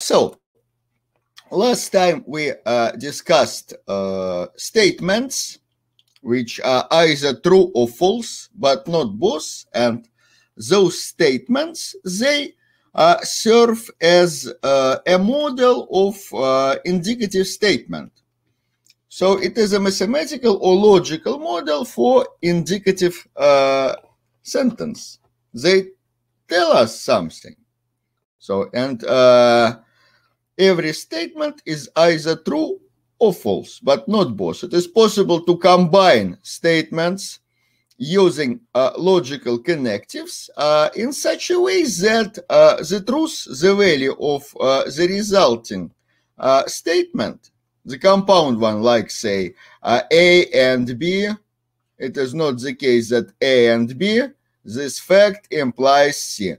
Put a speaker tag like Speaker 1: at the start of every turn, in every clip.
Speaker 1: So, last time we uh, discussed uh, statements which are either true or false, but not both, and those statements they uh, serve as uh, a model of uh, indicative statement. So it is a mathematical or logical model for indicative uh, sentence. They tell us something. So and every statement is either true or false, but not both. It is possible to combine statements using uh, logical connectives uh, in such a way that uh, the truth, the value of uh, the resulting uh, statement, the compound one, like say uh, A and B, it is not the case that A and B, this fact implies C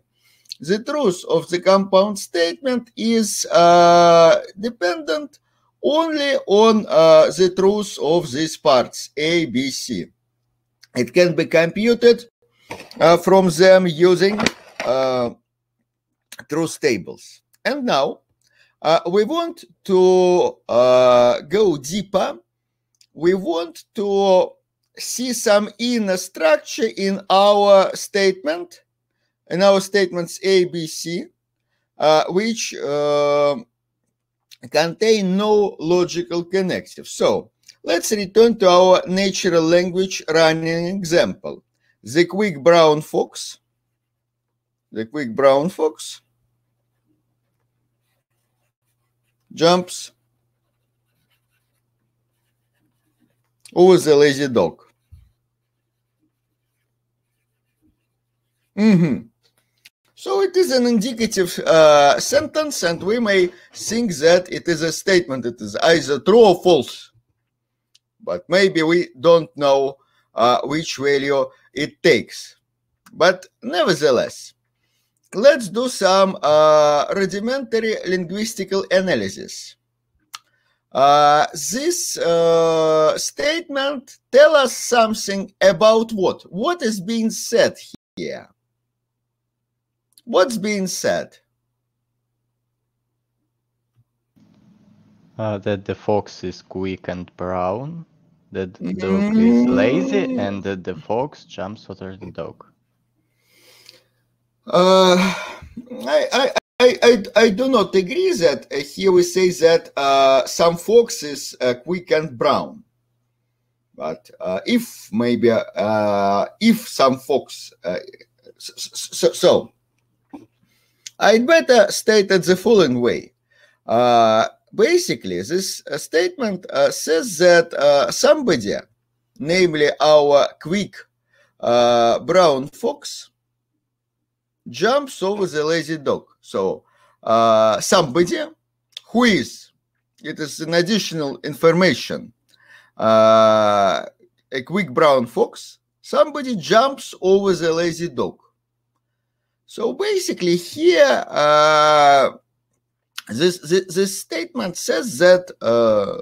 Speaker 1: the truth of the compound statement is uh, dependent only on uh, the truth of these parts A, B, C. It can be computed uh, from them using uh, truth tables. And now uh, we want to uh, go deeper. We want to see some inner structure in our statement in our statements A, B, C, uh, which uh, contain no logical connective. So let's return to our natural language running example. The quick brown fox, the quick brown fox jumps over the lazy dog. Mm-hmm. So it is an indicative uh, sentence, and we may think that it is a statement. It is either true or false. But maybe we don't know uh, which value it takes. But nevertheless, let's do some uh, rudimentary linguistical analysis. Uh, this uh, statement tell us something about what? What is being said here? what's being said? Uh, that the fox is quick and brown, that the dog is mm. lazy, and that the fox jumps over the dog. Uh, I, I, I, I, I do not agree that uh, here we say that uh, some foxes are quick and brown. But uh, if maybe uh, if some fox, so, so, so I'd better state it the following way. Uh, basically, this uh, statement uh, says that uh, somebody, namely our quick uh, brown fox, jumps over the lazy dog. So uh, somebody who is, it is an additional information, a quick brown fox, somebody jumps over the lazy dog. So basically, here uh, this, this, this statement says that uh,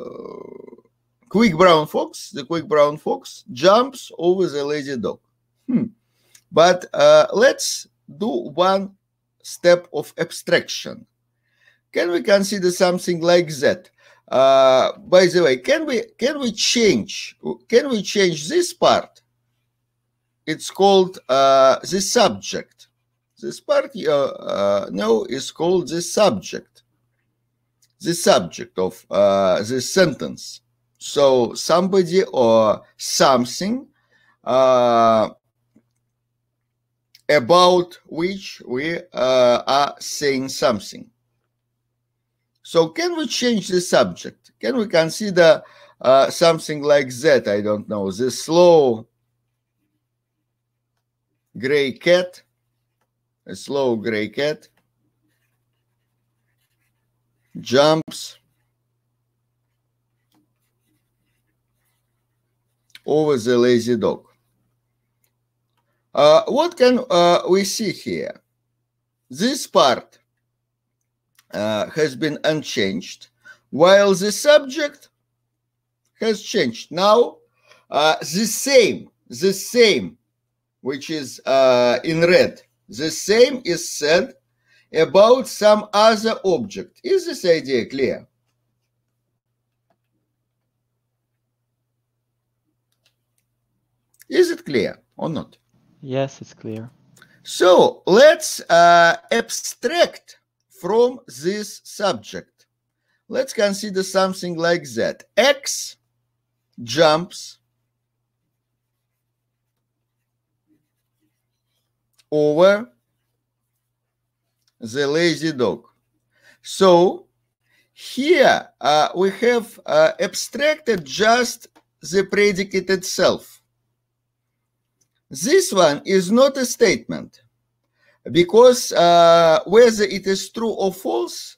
Speaker 1: quick brown fox, the quick brown fox, jumps over the lazy dog. Hmm. But uh, let's do one step of abstraction. Can we consider something like that? Uh, by the way, can we can we change can we change this part? It's called uh, the subject this part uh, uh, now is called the subject, the subject of uh, this sentence. So somebody or something uh, about which we uh, are saying something. So can we change the subject? Can we consider uh, something like that? I don't know. The slow gray cat a slow gray cat jumps over the lazy dog. Uh, what can uh, we see here? This part uh, has been unchanged, while the subject has changed. Now, uh, the same, the same, which is uh, in red, the same is said about some other object. Is this idea clear? Is it clear or not? Yes, it's clear. So let's uh, abstract from this subject. Let's consider something like that. X jumps over the lazy dog. So here uh, we have uh, abstracted just the predicate itself. This one is not a statement because uh, whether it is true or false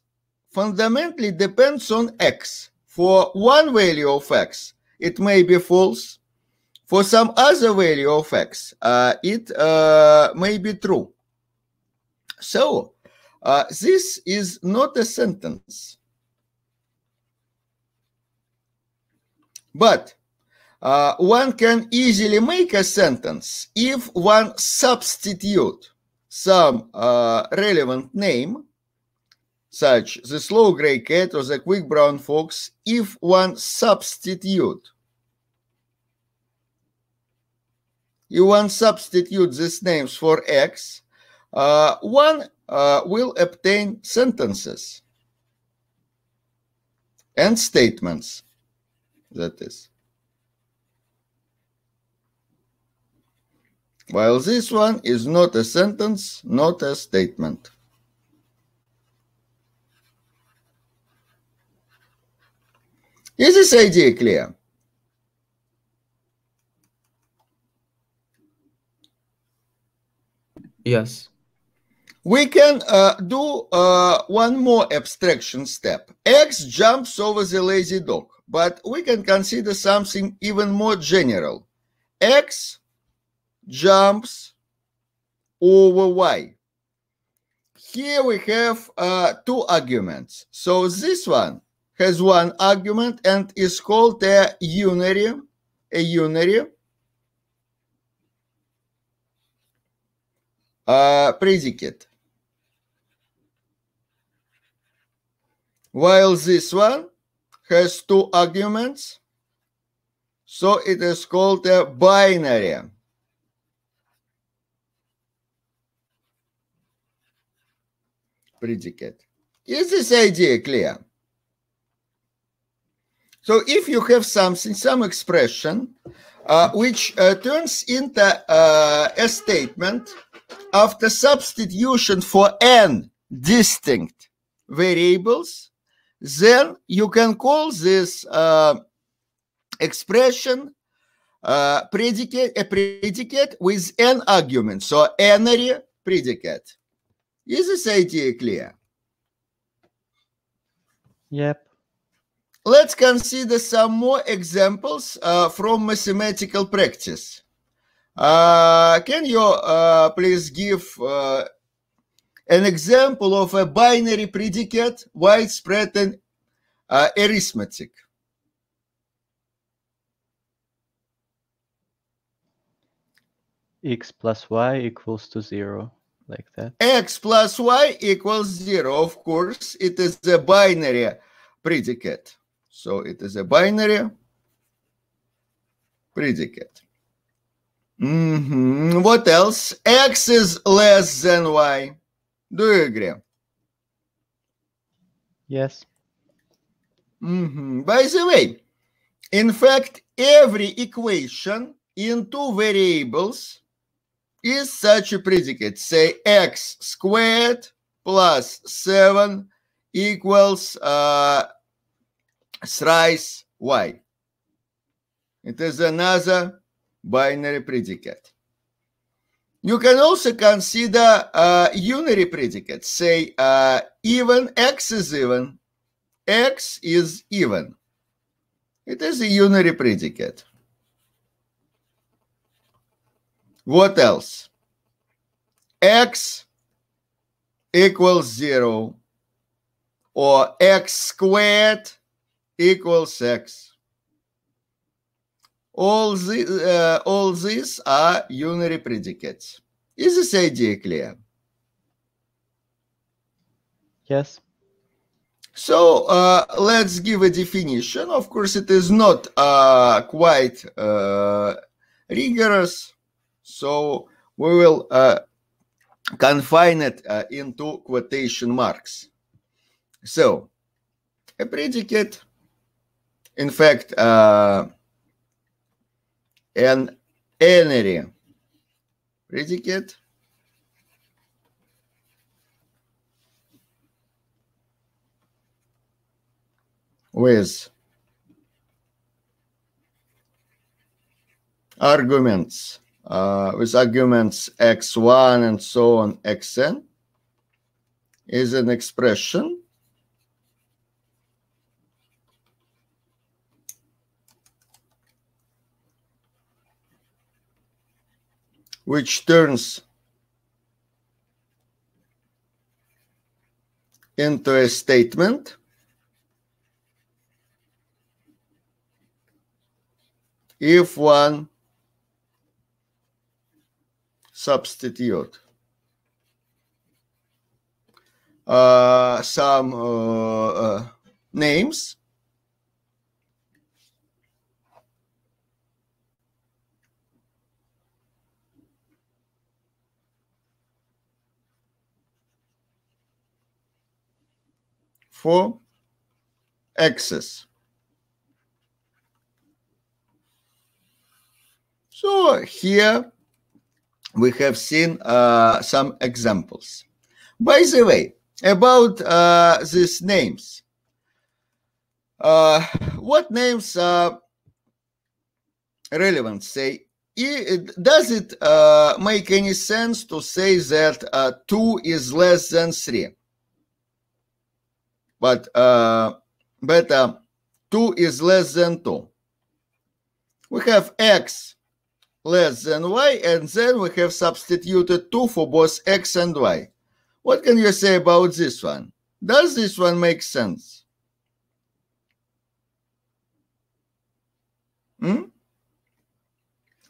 Speaker 1: fundamentally depends on x. For one value of x, it may be false. For some other value of x, uh, it uh, may be true. So uh, this is not a sentence. But uh, one can easily make a sentence if one substitute some uh, relevant name, such the slow gray cat or the quick brown fox, if one substitute you want substitute these names for x, uh, one uh, will obtain sentences and statements, that is. While this one is not a sentence, not a statement. Is this idea clear? Yes. We can uh, do uh, one more abstraction step. X jumps over the lazy dog, but we can consider something even more general. X jumps over Y. Here we have uh, two arguments. So this one has one argument and is called a unary, a unary Uh, predicate. While this one has two arguments, so it is called a binary. Predicate. Is this idea clear? So if you have something, some expression, uh, which uh, turns into uh, a statement after substitution for n distinct variables, then you can call this uh, expression uh, predicate a predicate with n arguments. so nary predicate. Is this idea clear? Yep. Let's consider some more examples uh, from mathematical practice. Uh, can you uh, please give uh, an example of a binary predicate, widespread and uh, arithmetic? x plus y equals to zero, like that. x plus y equals zero. Of course, it is a binary predicate. So it is a binary predicate. Mm-hmm. What else? X is less than Y. Do you agree? Yes. Mm-hmm. By the way, in fact, every equation in two variables is such a predicate. Say x squared plus 7 equals uh, thrice y. It is another binary predicate. You can also consider a uh, unary predicate. Say uh, even x is even, x is even. It is a unary predicate. What else? x equals 0 or x squared equals x. All, the, uh, all these are unary predicates. Is this idea clear? Yes. So uh, let's give a definition. Of course, it is not uh, quite uh, rigorous, so we will uh, confine it uh, into quotation marks. So, a predicate, in fact, uh, and energy predicate with arguments uh, with arguments x1 and so on xn is an expression which turns into a statement if one substitute uh, some uh, uh, names for access. So here we have seen uh, some examples. By the way, about uh, these names. Uh, what names are relevant, say? Does it uh, make any sense to say that uh, 2 is less than 3? but uh, beta uh, 2 is less than 2. We have x less than y, and then we have substituted 2 for both x and y. What can you say about this one? Does this one make sense? Hmm?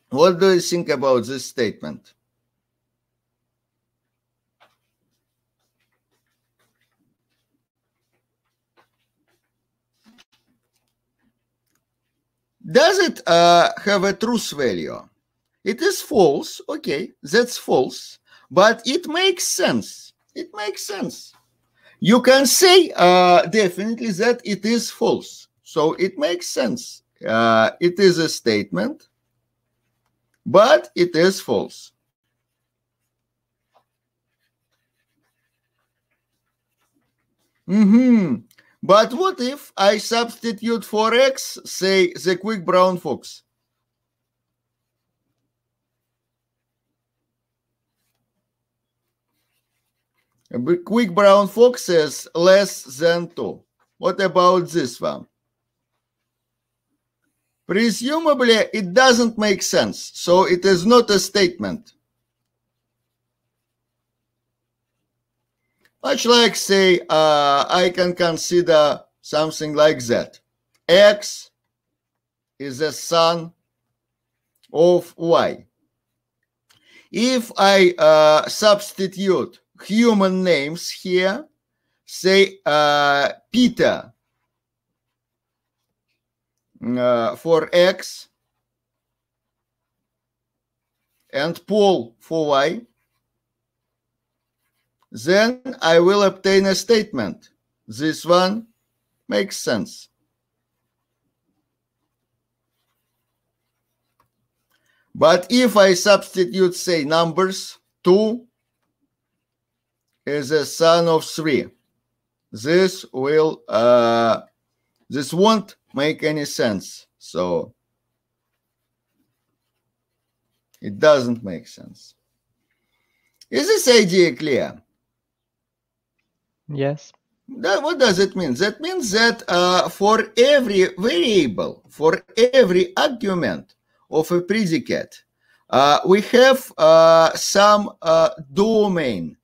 Speaker 1: What do you think about this statement? Does it uh, have a truth value? It is false. Okay, that's false. But it makes sense. It makes sense. You can say uh, definitely that it is false. So it makes sense. Uh, it is a statement, but it is false. Mm-hmm. But what if I substitute for X, say, the quick brown fox? A quick brown fox says less than 2. What about this one? Presumably, it doesn't make sense, so it is not a statement. Much like, say, uh, I can consider something like that. X is a son of Y. If I uh, substitute human names here, say uh, Peter uh, for X and Paul for Y, then I will obtain a statement. This one makes sense. But if I substitute, say, numbers, 2 is a son of 3. This will, uh, this won't make any sense. So it doesn't make sense. Is this idea clear? Yes. That, what does it mean? That means that uh, for every variable, for every argument of a predicate, uh, we have uh, some uh, domain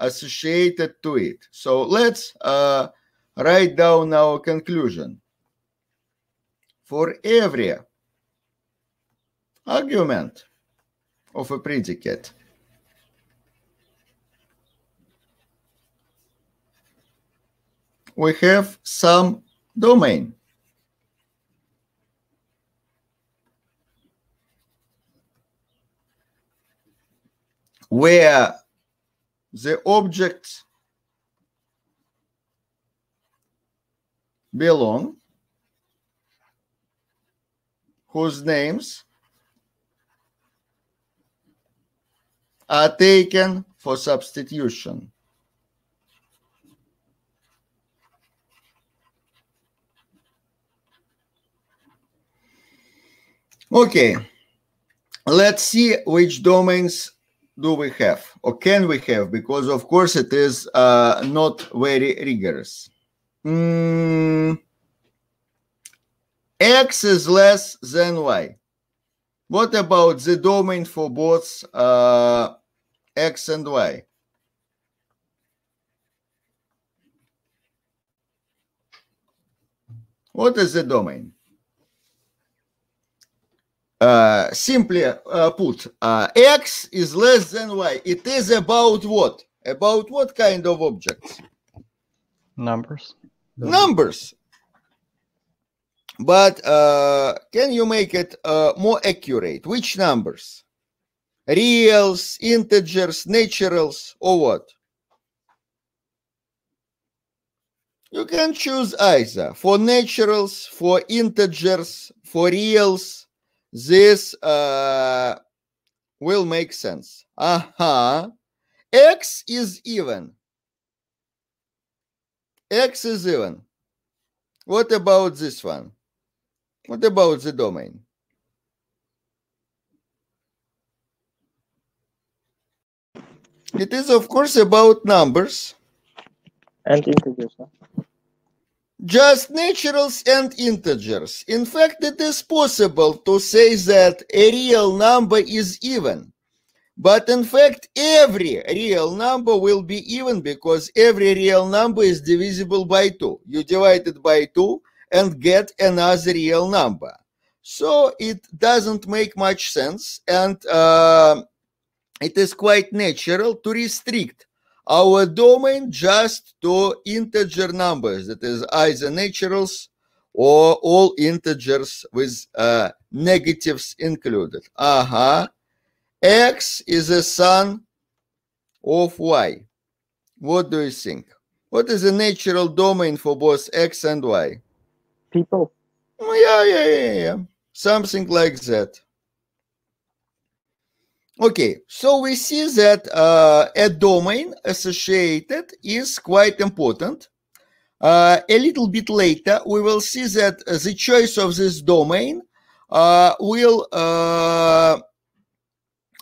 Speaker 1: associated to it. So let's uh, write down our conclusion. For every argument of a predicate, we have some domain. where the objects belong whose names are taken for substitution. Okay, let's see which domains do we have or can we have because of course it is uh, not very rigorous. Mm. X is less than Y. What about the domain for both uh, X and Y? What is the domain? uh, simply uh, put, uh, x is less than y. It is about what? About what kind of objects? Numbers. Numbers. But uh, can you make it uh, more accurate? Which numbers? Reals, integers, naturals, or what? You can choose either for naturals, for integers, for reals, this uh, will make sense. Uh-huh. X is even. X is even. What about this one? What about the domain? It is, of course, about numbers. And integers. Huh? just naturals and integers. In fact, it is possible to say that a real number is even. But in fact, every real number will be even because every real number is divisible by 2. You divide it by 2 and get another real number. So it doesn't make much sense and uh, it is quite natural to restrict our domain just to integer numbers, that is either naturals or all integers with uh, negatives included. Aha. Uh -huh. X is a son of Y. What do you think? What is the natural domain for both X and Y? People. Oh, yeah, yeah, yeah, yeah. Something like that. Okay, so we see that uh, a domain associated is quite important. Uh, a little bit later, we will see that the choice of this domain uh, will uh,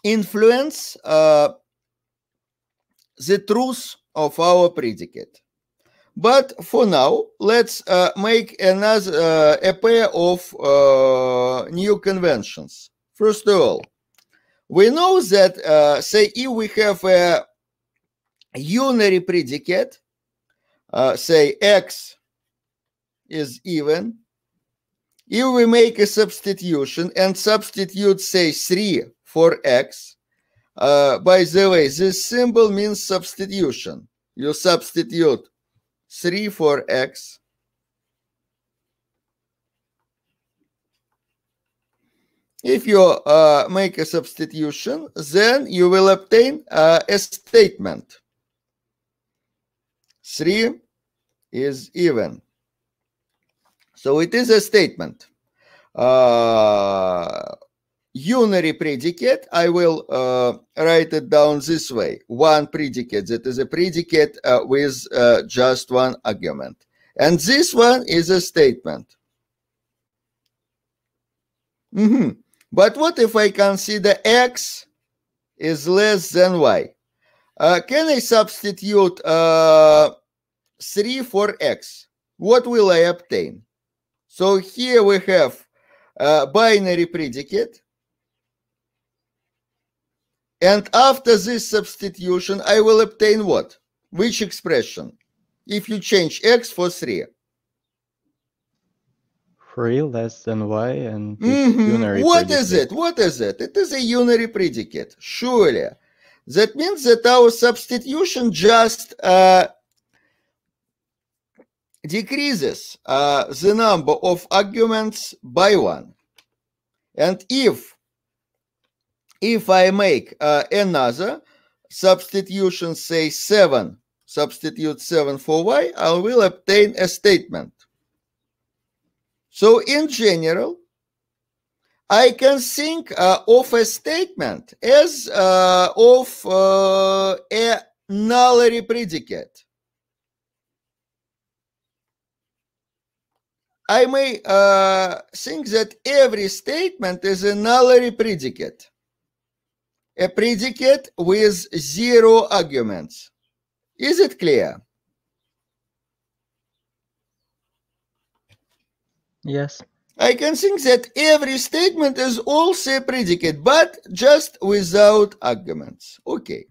Speaker 1: influence uh, the truth of our predicate. But for now, let's uh, make another a pair of new conventions. First of all, we know that uh, say if we have a unary predicate uh, say x is even if we make a substitution and substitute say 3 for x uh, by the way this symbol means substitution you substitute 3 for x If you uh, make a substitution, then you will obtain uh, a statement. 3 is even. So it is a statement. Uh, unary predicate, I will uh, write it down this way. One predicate, that is a predicate uh, with uh, just one argument. And this one is a statement. Mm -hmm. But what if I consider x is less than y? Uh, can I substitute uh, 3 for x? What will I obtain? So here we have a uh, binary predicate. And after this substitution, I will obtain what? Which expression? If you change x for 3 free less than y and mm-hmm. What predicate. is it? What is it? It is a unary predicate, surely. That means that our substitution just uh, decreases uh, the number of arguments by one. And if if I make uh, another substitution, say 7, substitute 7 for y, I will obtain a statement so in general, I can think uh, of a statement as uh, of uh, a nullary predicate. I may uh, think that every statement is a nullary predicate, a predicate with zero arguments. Is it clear? Yes. I can think that every statement is also a predicate, but just without arguments. Okay.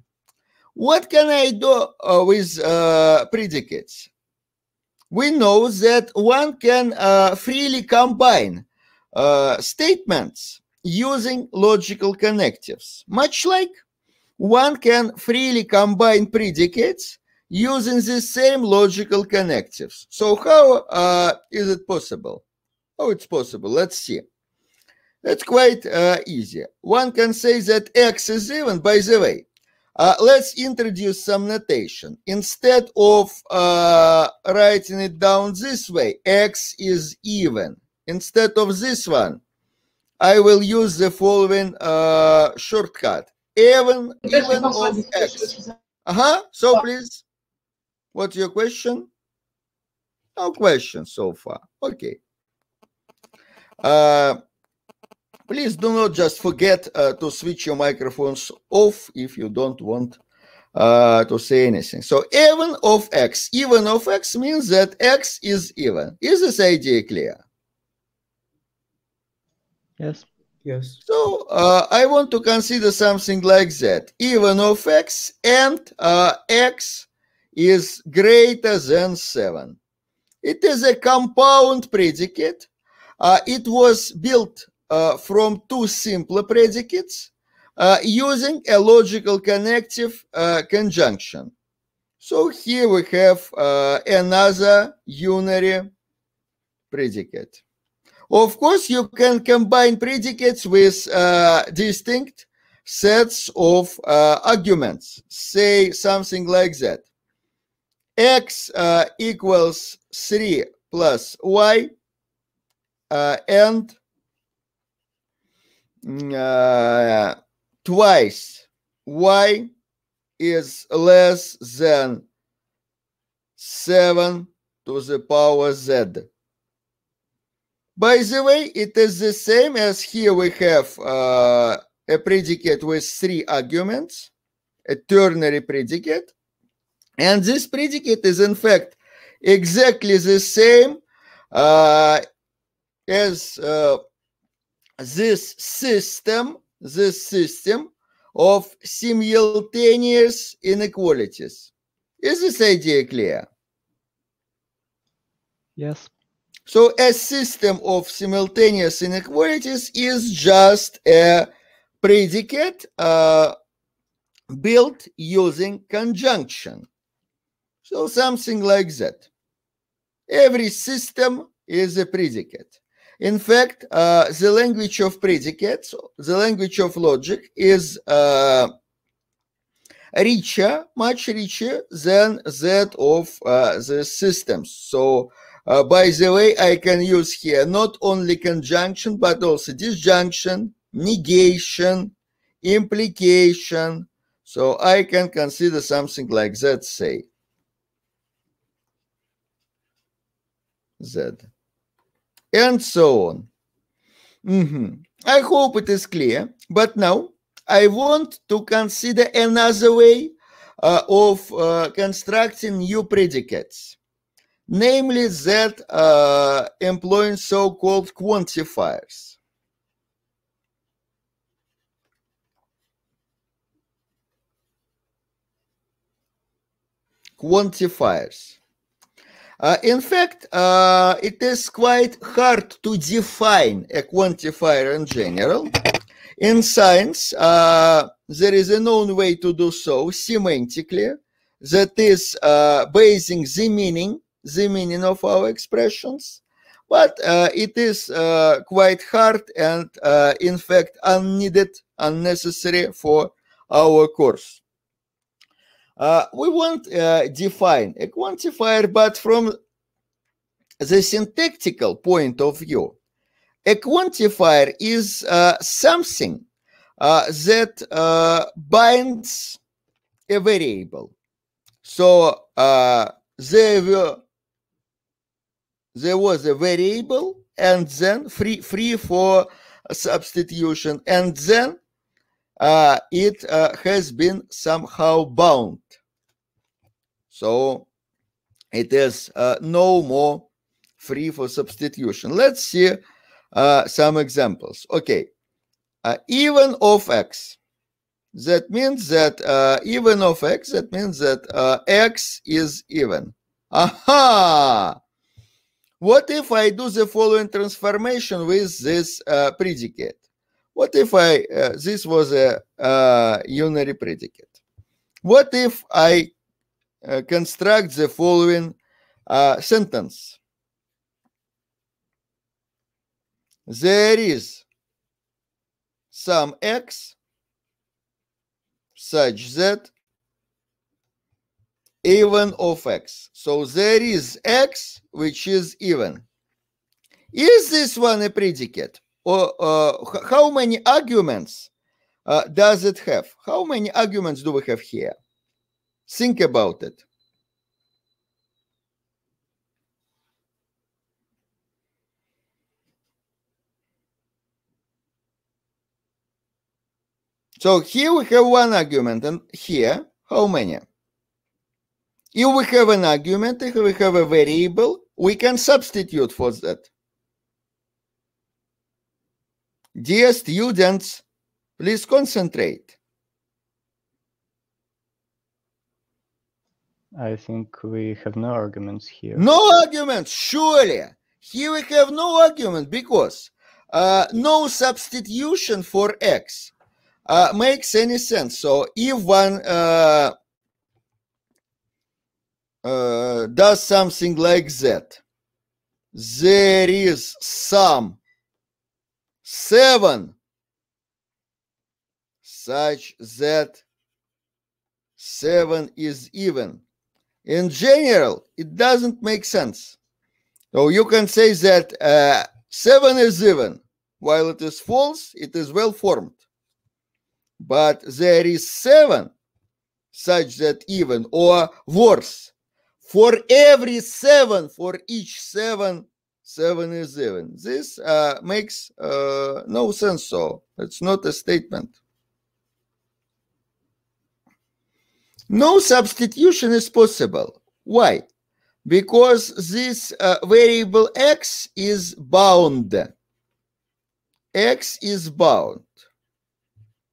Speaker 1: What can I do uh, with uh, predicates? We know that one can uh, freely combine uh, statements using logical connectives, much like one can freely combine predicates using the same logical connectives. So how uh, is it possible? Oh, it's possible. Let's see. That's quite uh, easy. One can say that x is even, by the way. Uh, let's introduce some notation. Instead of uh, writing it down this way, x is even. Instead of this one, I will use the following uh, shortcut. Even, even of x. Uh-huh. So please, what's your question? No question so far. Okay. Uh, please do not just forget uh, to switch your microphones off if you don't want uh, to say anything. So even of x, even of x means that x is even. Is this idea clear? Yes. Yes. So uh, I want to consider something like that. Even of x and uh, x is greater than 7. It is a compound predicate uh, it was built uh, from two simple predicates uh, using a logical connective conjunction. So here we have another unary predicate. Of course, you can combine predicates with uh, distinct sets of uh, arguments. Say something like that. x uh, equals 3 plus y uh, and mm, uh, twice y is less than 7 to the power z. By the way, it is the same as here we have uh, a predicate with three arguments, a ternary predicate. And this predicate is in fact exactly the same uh, as uh, this system, this system of simultaneous inequalities. Is this idea clear? Yes. So a system of simultaneous inequalities is just a predicate uh, built using conjunction. So something like that. Every system is a predicate. In fact, uh, the language of predicates, the language of logic is uh, richer, much richer than that of uh, the systems. So, uh, by the way, I can use here not only conjunction, but also disjunction, negation, implication. So I can consider something like that, say. Z and so on. Mm -hmm. I hope it is clear, but now I want to consider another way uh, of uh, constructing new predicates, namely that uh, employing so-called quantifiers. Quantifiers. Uh, in fact, uh, it is quite hard to define a quantifier in general. In science, uh, there is a known way to do so semantically, that is uh, basing the meaning, the meaning of our expressions, but uh, it is uh, quite hard and in fact unneeded, unnecessary for our course. Uh, we want uh, define a quantifier, but from the syntactical point of view, a quantifier is uh, something uh, that uh, binds a variable. So uh, there were there was a variable and then free free for substitution and then uh, it uh, has been somehow bound. So it is uh, no more free for substitution. Let's see uh, some examples. Okay, uh, even of x. That means that uh, even of x, that means that x is even. Aha! What if I do the following transformation with this predicate? What if I, uh, this was a uh, unary predicate. What if I uh, construct the following uh, sentence? There is some x such that even of x. So there is x which is even. Is this one a predicate? or uh, э, how many arguments uh, does it have? How many arguments do we have here? Think about it. So here we have one argument, and here, how many? If we have an argument, if we have a variable, we can substitute for that. Dear students, please concentrate. I think we have no arguments here. No arguments, surely. Here we have no argument because uh, no substitution for x uh, makes any sense. So if one uh, uh does something like that, there is some seven such that seven is even. In general, it doesn't make sense. So you can say that uh, seven is even. While it is false, it is well formed. But there is seven such that even, or worse, for every seven, for each seven, 77. This uh, makes uh, no sense, so it's not a statement. No substitution is possible. Why? Because this uh, variable x is bound. x is bound.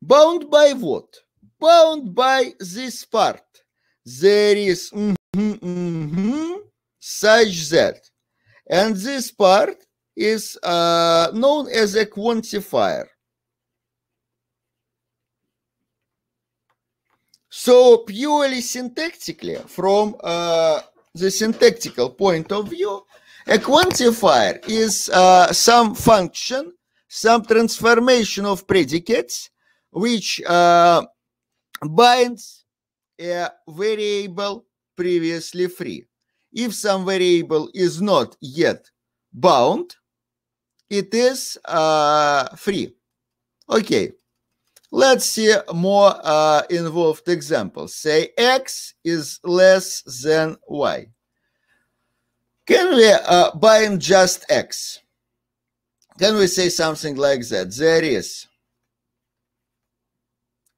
Speaker 1: Bound by what? Bound by this part. There is mm -hmm, mm -hmm, such that and this part is uh, known as a quantifier. So purely syntactically, from uh, the syntactical point of view, a quantifier is uh, some function, some transformation of predicates, which uh, binds a variable previously free if some variable is not yet bound, it is uh, free. Okay, let's see more uh, involved examples. Say x is less than y. Can we uh, bind just x? Can we say something like that? There is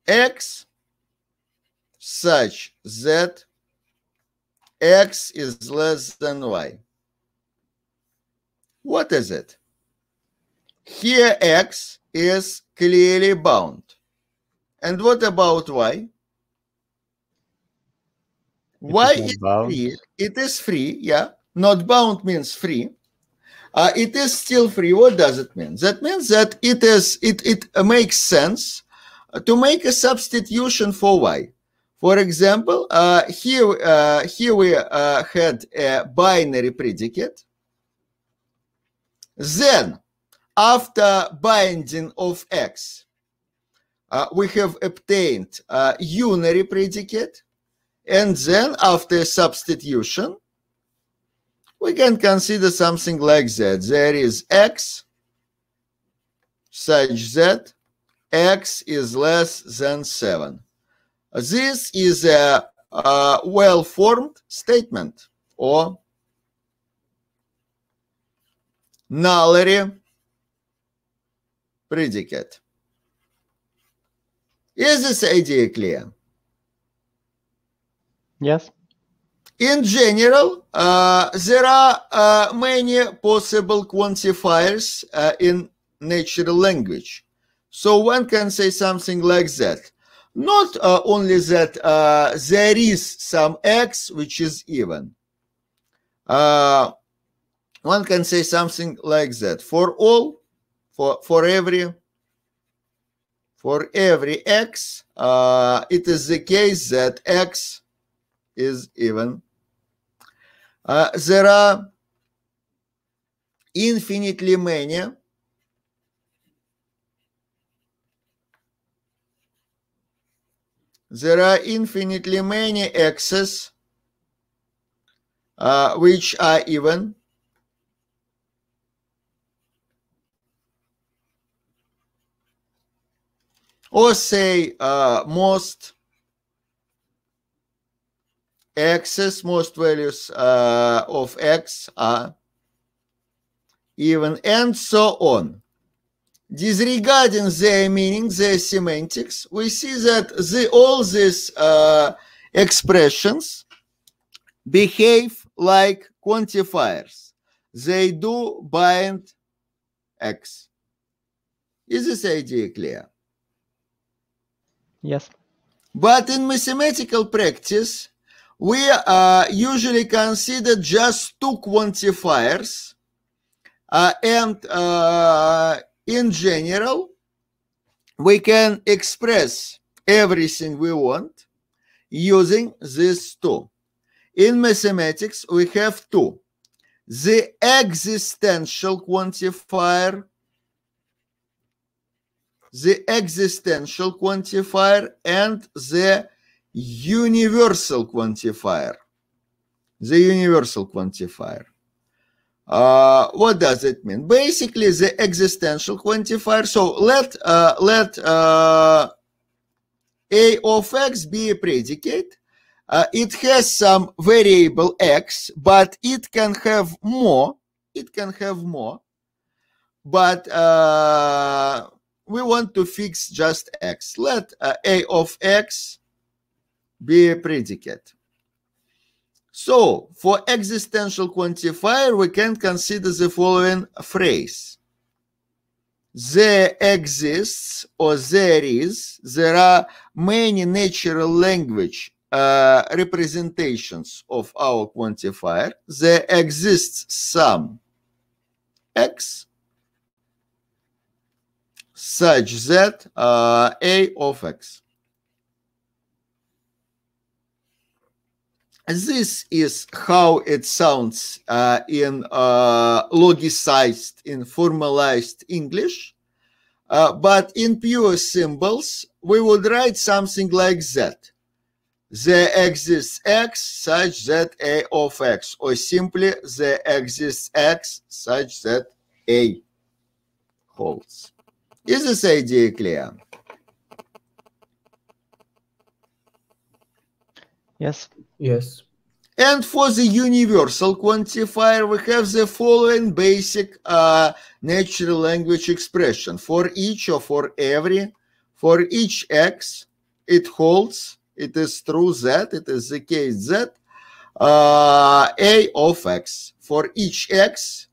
Speaker 1: x such that X is less than Y. What is it? Here X is clearly bound. And what about Y? It y is, bound. free. It is free, yeah. Not bound means free. Uh, it is still free. What does it mean? That means that it is it it makes sense to make a substitution for y. For example, uh, here, uh, here we uh, had a binary predicate. Then, after binding of X, uh, we have obtained a unary predicate. And then, after substitution, we can consider something like that. There is X such that X is less than 7. This is a, a well-formed statement or nullity predicate. Is this idea clear? Yes. In general, uh, there are uh, many possible quantifiers uh, in natural language. So one can say something like that. Not uh, only that, uh, there is some x which is even. Uh, one can say something like that. For all, for, for every, for every x, uh, it is the case that x is even. Uh, there are infinitely many there are infinitely many axes uh, which are even or say uh, most x's most values uh, of x are even and so on disregarding their meaning, their semantics, we see that the, all these uh, expressions behave like quantifiers. They do bind x. Is this idea clear? Yes. But in mathematical practice, we uh, usually consider just two quantifiers uh, and uh, in general, we can express everything we want using these two. In mathematics, we have two. The existential quantifier, the existential quantifier and the universal quantifier, the universal quantifier. Uh, what does it mean? Basically, the existential quantifier. So let uh, let uh, a of x be a predicate. Uh, it has some variable x, but it can have more. It can have more, but uh, we want to fix just x. Let uh, a of x be a predicate. So for existential quantifier, we can consider the following phrase. There exists or there is, there are many natural language uh, representations of our quantifier. There exists some x such that uh, a of x. And this is how it sounds uh, in uh, logicized, in formalized English. Uh, but in pure symbols, we would write something like that. There exists x such that a of x, or simply there exists x such that a holds. Is this idea clear? Yes. Yes. And for the universal quantifier, we have the following basic uh, natural language expression. For each or for every, for each x, it holds, it is true that, it is the case that, uh, a of x. For each x,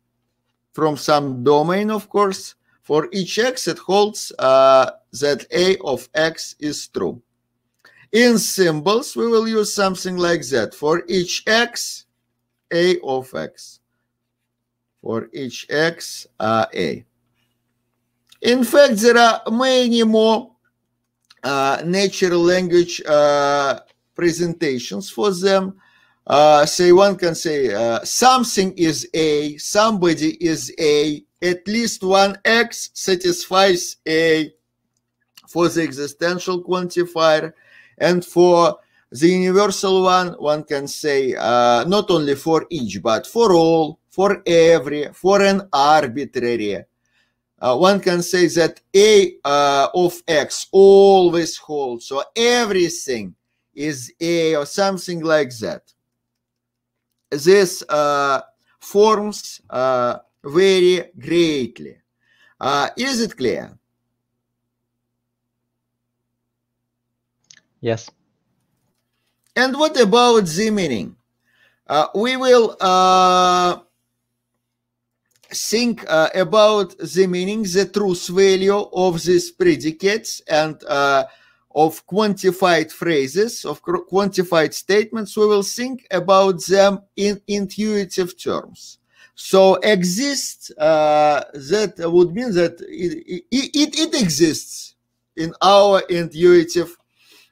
Speaker 1: from some domain, of course, for each x, it holds uh, that a of x is true. In symbols, we will use something like that. For each x, a of x. For each x, uh, a. In fact, there are many more uh, natural language uh, presentations for them. Uh, say one can say uh, something is a, somebody is a, at least one x satisfies a for the existential quantifier. And for the universal one, one can say uh, not only for each, but for all, for every, for an arbitrary. Uh, one can say that a uh, of x always holds so everything is a or something like that this uh, forms uh, vary greatly uh, is it clear Yes. And what about the meaning? Uh, we will uh, think uh, about the meaning, the truth value of these predicates and uh, of quantified phrases, of quantified statements. We will think about them in intuitive terms. So exists, uh, that would mean that it, it, it exists in our intuitive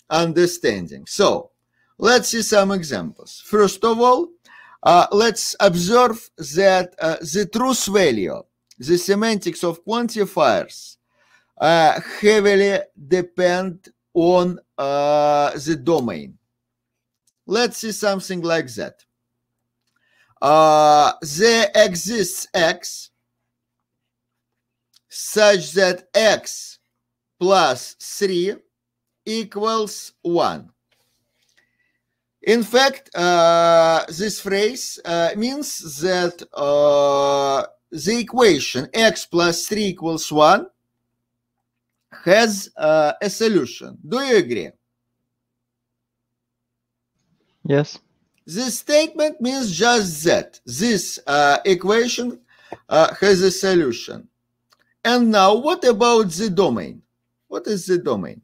Speaker 1: understanding. So let's see some examples. First of all, uh, let's observe that uh, the truth value, the semantics of quantifiers uh, heavily depend on uh, the domain. Let's see something like that. Uh, there exists x such that x plus 3 equals 1. In fact, uh, this phrase uh, means that uh, the equation x plus 3 equals 1 has uh, a solution. Do you agree? Yes. This statement means just that. This uh, equation uh, has a solution. And now, what about the domain? What is the domain?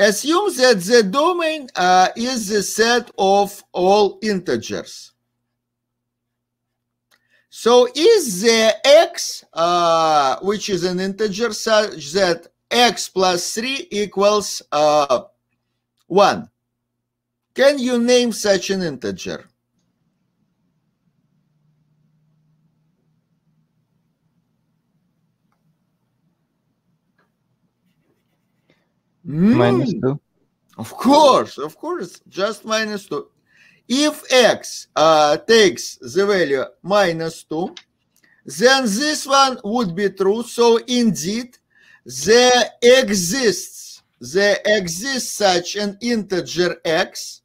Speaker 1: Assume that the domain uh, is the set of all integers. So is the x, uh, which is an integer such that x plus 3 equals uh, 1? Can you name such an integer? Mm. Minus 2. Of course, of course, just minus 2. If x uh, takes the value minus 2, then this one would be true. So indeed, there exists, there exists such an integer x,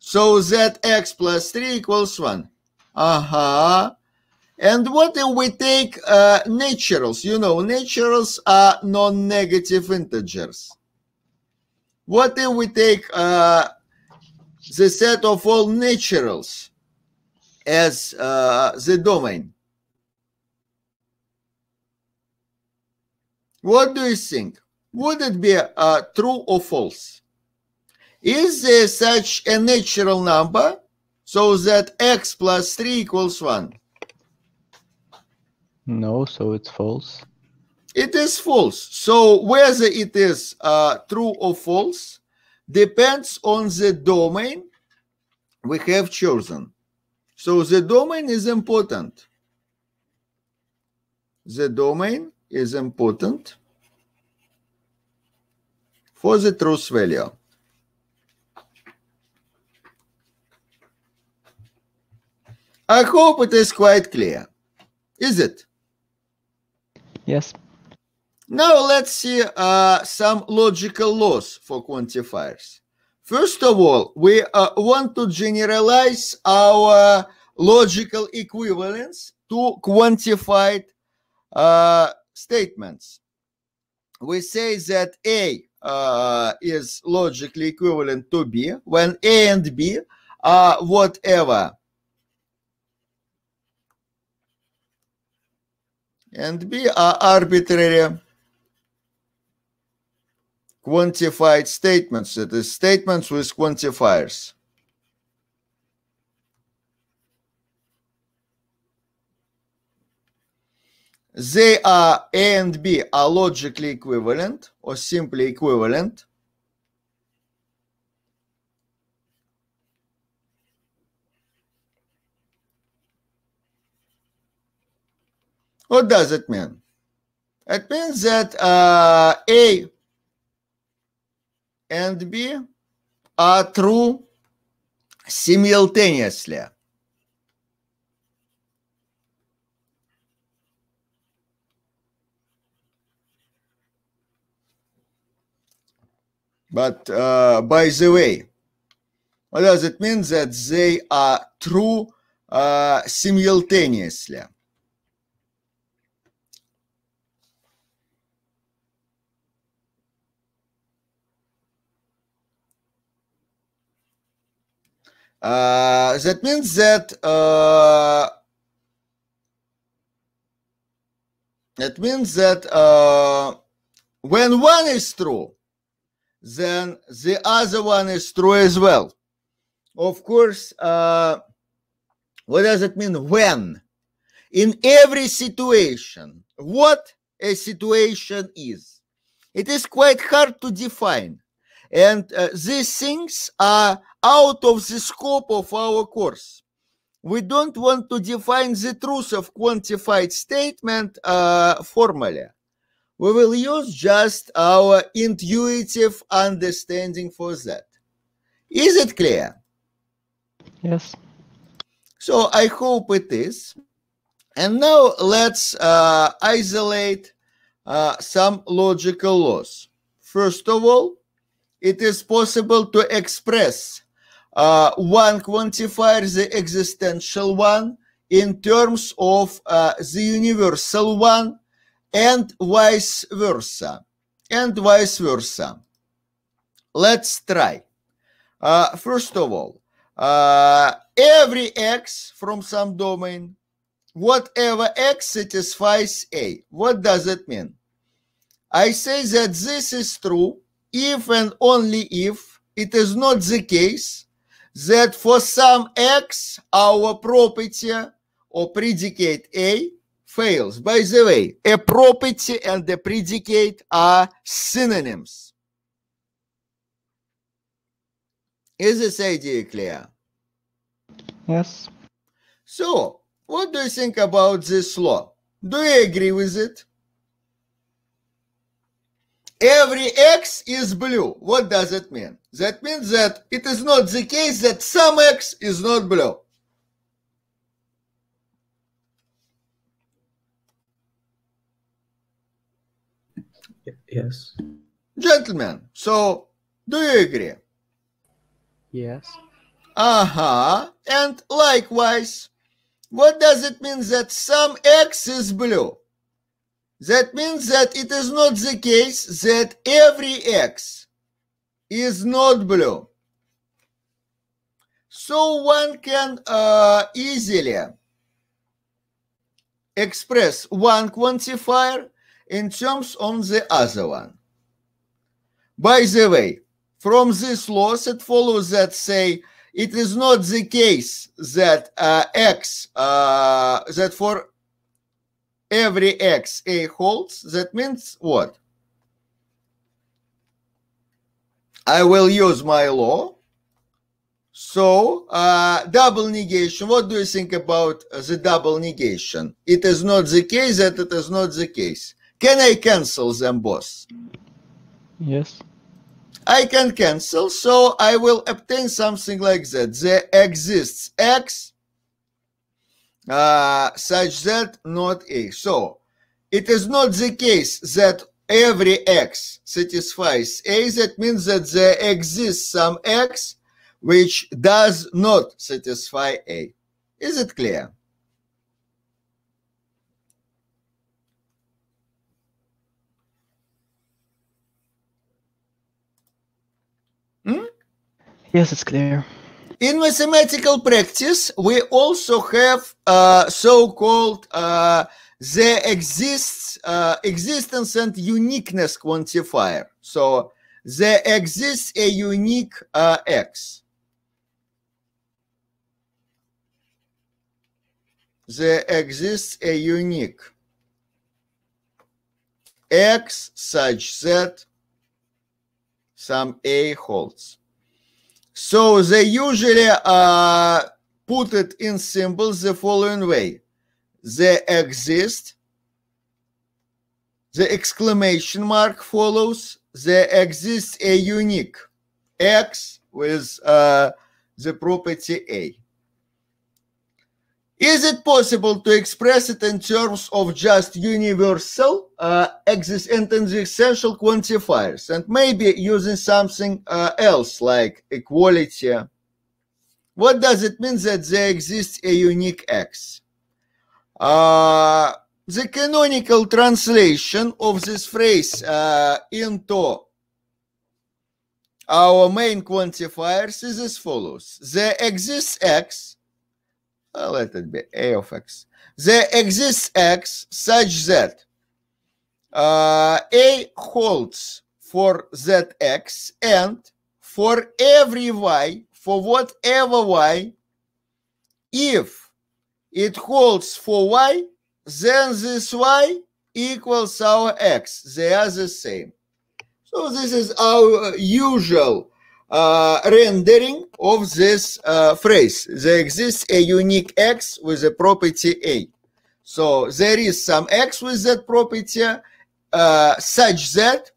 Speaker 1: so that x plus 3 equals 1. Uh-huh. And what if we take uh, naturals? You know, naturals are non-negative integers. What if we take uh, the set of all naturals as uh, the domain? What do you think? Would it be uh, true or false? Is there such a natural number so that x plus 3 equals 1? No, so it's false. It is false. So whether it is uh, true or false depends on the domain we have chosen. So the domain is important. The domain is important for the truth value. I hope it is quite clear. Is it? Yes. Now let's see uh, some logical laws for quantifiers. First of all, we uh, want to generalize our logical equivalence to quantified uh, statements. We say that A uh, is logically equivalent to B when A and B are whatever and B are arbitrary quantified statements. that is, statements with quantifiers. They are A and B are logically equivalent or simply equivalent. What does it mean? It means that uh, A and B are true simultaneously. But uh, by the way, what does it mean that they are true uh, simultaneously? Uh, that means that uh, means that uh, when one is true, then the other one is true as well. Of course, uh, what does it mean when? In every situation, what a situation is. It is quite hard to define and uh, these things are out of the scope of our course. We don't want to define the truth of quantified statement uh, formally. We will use just our intuitive understanding for that. Is it clear? Yes. So I hope it is. And now let's uh, isolate uh, some logical laws. First of all, it is possible to express uh, one quantifier, the existential one, in terms of uh, the universal one, and vice versa. And vice versa. Let's try. Uh, first of all, uh, every x from some domain, whatever x satisfies A. What does it mean? I say that this is true if and only if it is not the case that for some x our property or predicate A fails. By the way, a property and the predicate are synonyms. Is this idea clear? Yes. So, what do you think about this law? Do you agree with it? every x is blue. What does it mean? That means that it is not the case that some x is not blue. Yes. Gentlemen, so do you agree? Yes. Uh-huh. And likewise, what does it mean that some x is blue? That means that it is not the case that every x is not blue. So one can uh, easily express one quantifier in terms of the other one. By the way, from this loss, it follows that, say, it is not the case that uh, x, uh, that for every x A holds, that means what? I will use my law. So, uh, double negation, what do you think about the double negation? It is not the case that it is not the case. Can I cancel them both? Yes. I can cancel, so I will obtain something like that. There exists x uh, such that not A. So it is not the case that every X satisfies A. That means that there exists some X which does not satisfy A. Is it clear? Hmm? Yes, it's clear. In mathematical practice, we also have uh, so-called uh, exists uh, existence and uniqueness quantifier. So there exists a unique uh, x. There exists a unique x such that some a holds. So they usually uh, put it in symbols the following way. They exist. The exclamation mark follows. There exists a unique X with uh, the property A. Is it possible to express it in terms of just universal uh, exist and existential quantifiers and maybe using something uh, else like equality? What does it mean that there exists a unique X? Uh, the canonical translation of this phrase uh, into our main quantifiers is as follows. There exists X let it be a of x. There exists x such that uh, a holds for that x and for every y, for whatever y, if it holds for y, then this y equals our x. They are the same. So this is our usual uh, rendering of this uh, phrase. There exists a unique x with a property a. So there is some x with that property uh, such that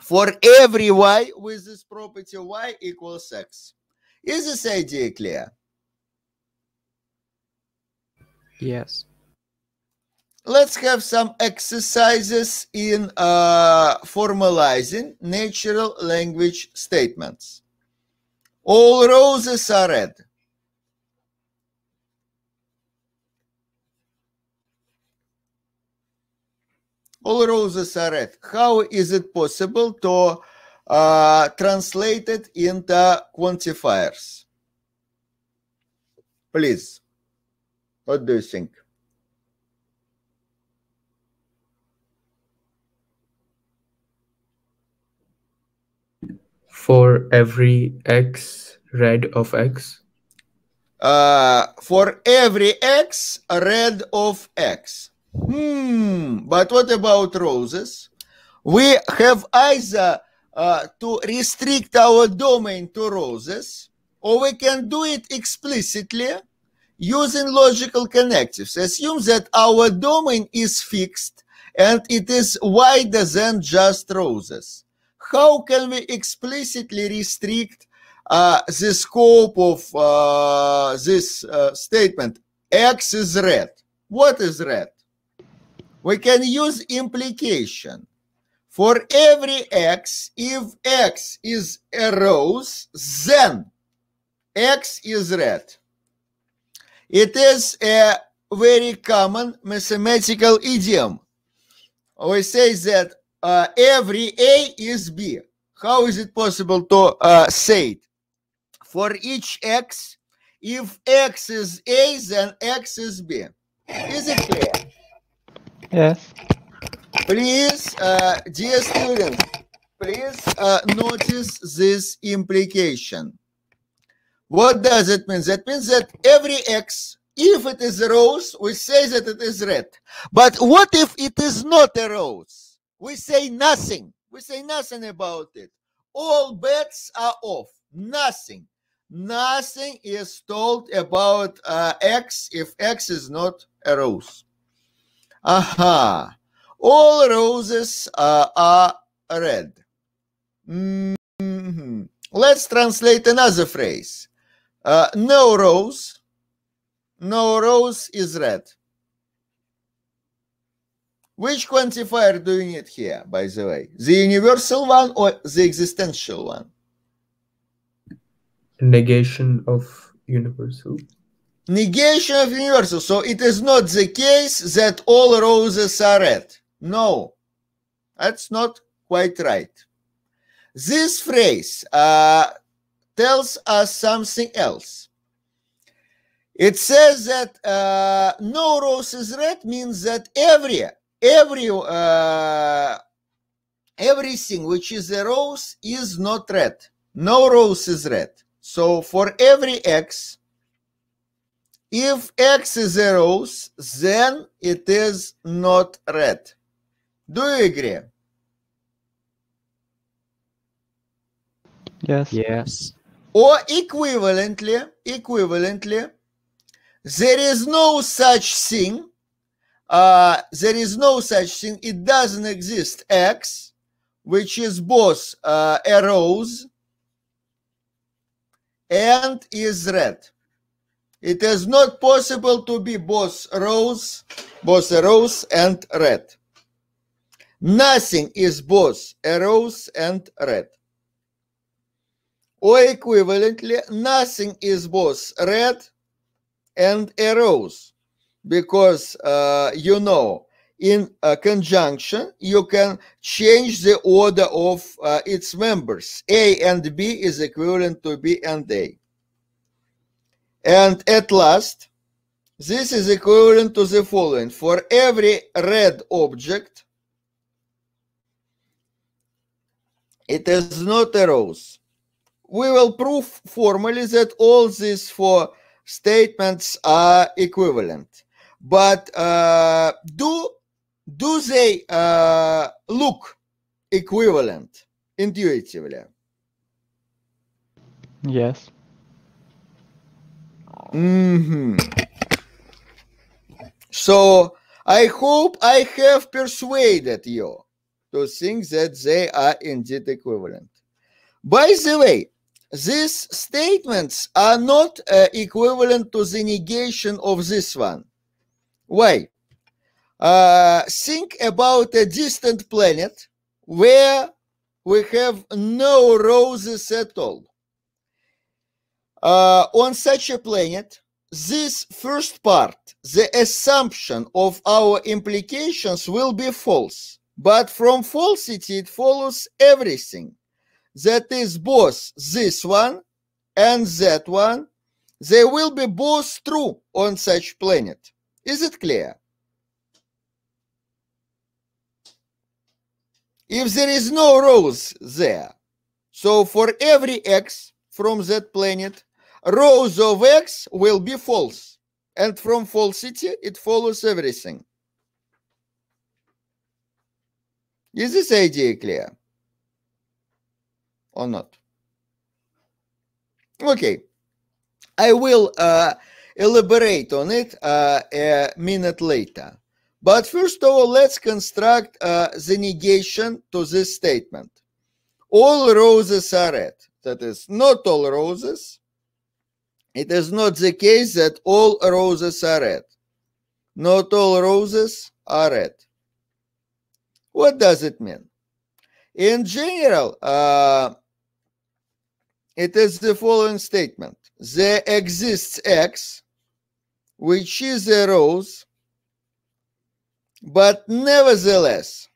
Speaker 1: for every y with this property y equals x. Is this idea clear? Yes let's have some exercises in uh, formalizing natural language statements. All roses are red. All roses are red. How is it possible to uh, translate it into quantifiers? Please, what do you think? for every x red of x? Uh, for every x, red of x. Hmm, but what about roses? We have either uh, to restrict our domain to roses, or we can do it explicitly using logical connectives. Assume that our domain is fixed and it is wider than just roses how can we explicitly restrict uh, the scope of uh, this uh, statement? X is red. What is red? We can use implication. For every x, if x is a rose, then x is red. It is a very common mathematical idiom. We say that uh, every A is B. How is it possible to uh, say it? For each X, if X is A, then X is B. Is it clear? Yes. Please, uh, dear students, please uh, notice this implication. What does it mean? That means that every X, if it is a rose, we say that it is red. But what if it is not a rose? We say nothing. We say nothing about it. All bets are off. Nothing. Nothing is told about uh, X if X is not a rose. Aha. All roses uh, are red. Mm-hmm. Let's translate another phrase. Uh, no rose. No rose is red. Which quantifier do you need here, by the way? The universal one or the existential one? Negation of universal. Negation of universal. So it is not the case that all roses are red. No, that's not quite right. This phrase uh, tells us something else. It says that uh, no rose is red means that every every uh, everything which is a rose is not red. No rose is red. So for every x, if x is a rose, then it is not red. Do you agree? Yes. Yes. Or equivalently, equivalently, there is no such thing uh, there is no such thing. It doesn't exist. X, which is both uh, arrows and is red. It is not possible to be both rose, both rose and red. Nothing is both rose and red. Or equivalently, nothing is both red and a rose because uh, you know in conjunction you can change the order of uh, its members a and b is equivalent to b and a and at last this is equivalent to the following for every red object it is not a rose we will prove formally that all these four statements are equivalent but uh, do do they uh, look equivalent intuitively? Yes. Mm-hmm. So I hope I have persuaded you to think that they are indeed equivalent. By the way, these statements are not uh, equivalent to the negation of this one. Way Uh, think about a distant planet where we have no roses at all. Uh, on such a planet, this first part, the assumption of our implications will be false. But from falsity, it follows everything. That is both this one and that one. They will be both true on such planet. Is it clear? If there is no rules there, so for every x from that planet, rules of x will be false. And from falsity, it follows everything. Is this idea clear? Or not? Okay. I will... Uh, elaborate on it uh, a minute later. But first of all, let's construct uh, the negation to this statement. All roses are red. That is not all roses. It is not the case that all roses are red. Not all roses are red. What does it mean? In general, uh, it is the following statement. There exists X which is a rose, but nevertheless,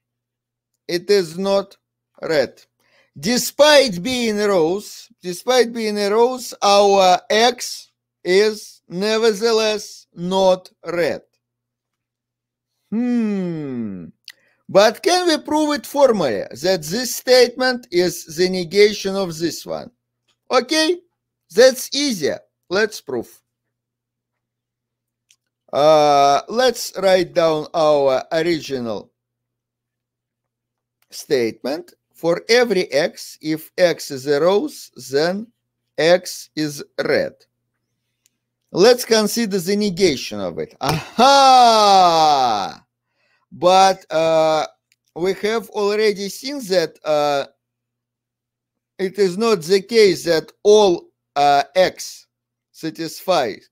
Speaker 1: it is not red. Despite being a rose, despite being a rose, our X is nevertheless not red. Hmm. But can we prove it formally that this statement is the negation of this one? Okay, that's easier. Let's prove. Uh, let's write down our original statement. For every x, if x is a rose, then x is red. Let's consider the negation of it. Aha! But uh, we have already seen that uh, it is not the case that all uh, x satisfies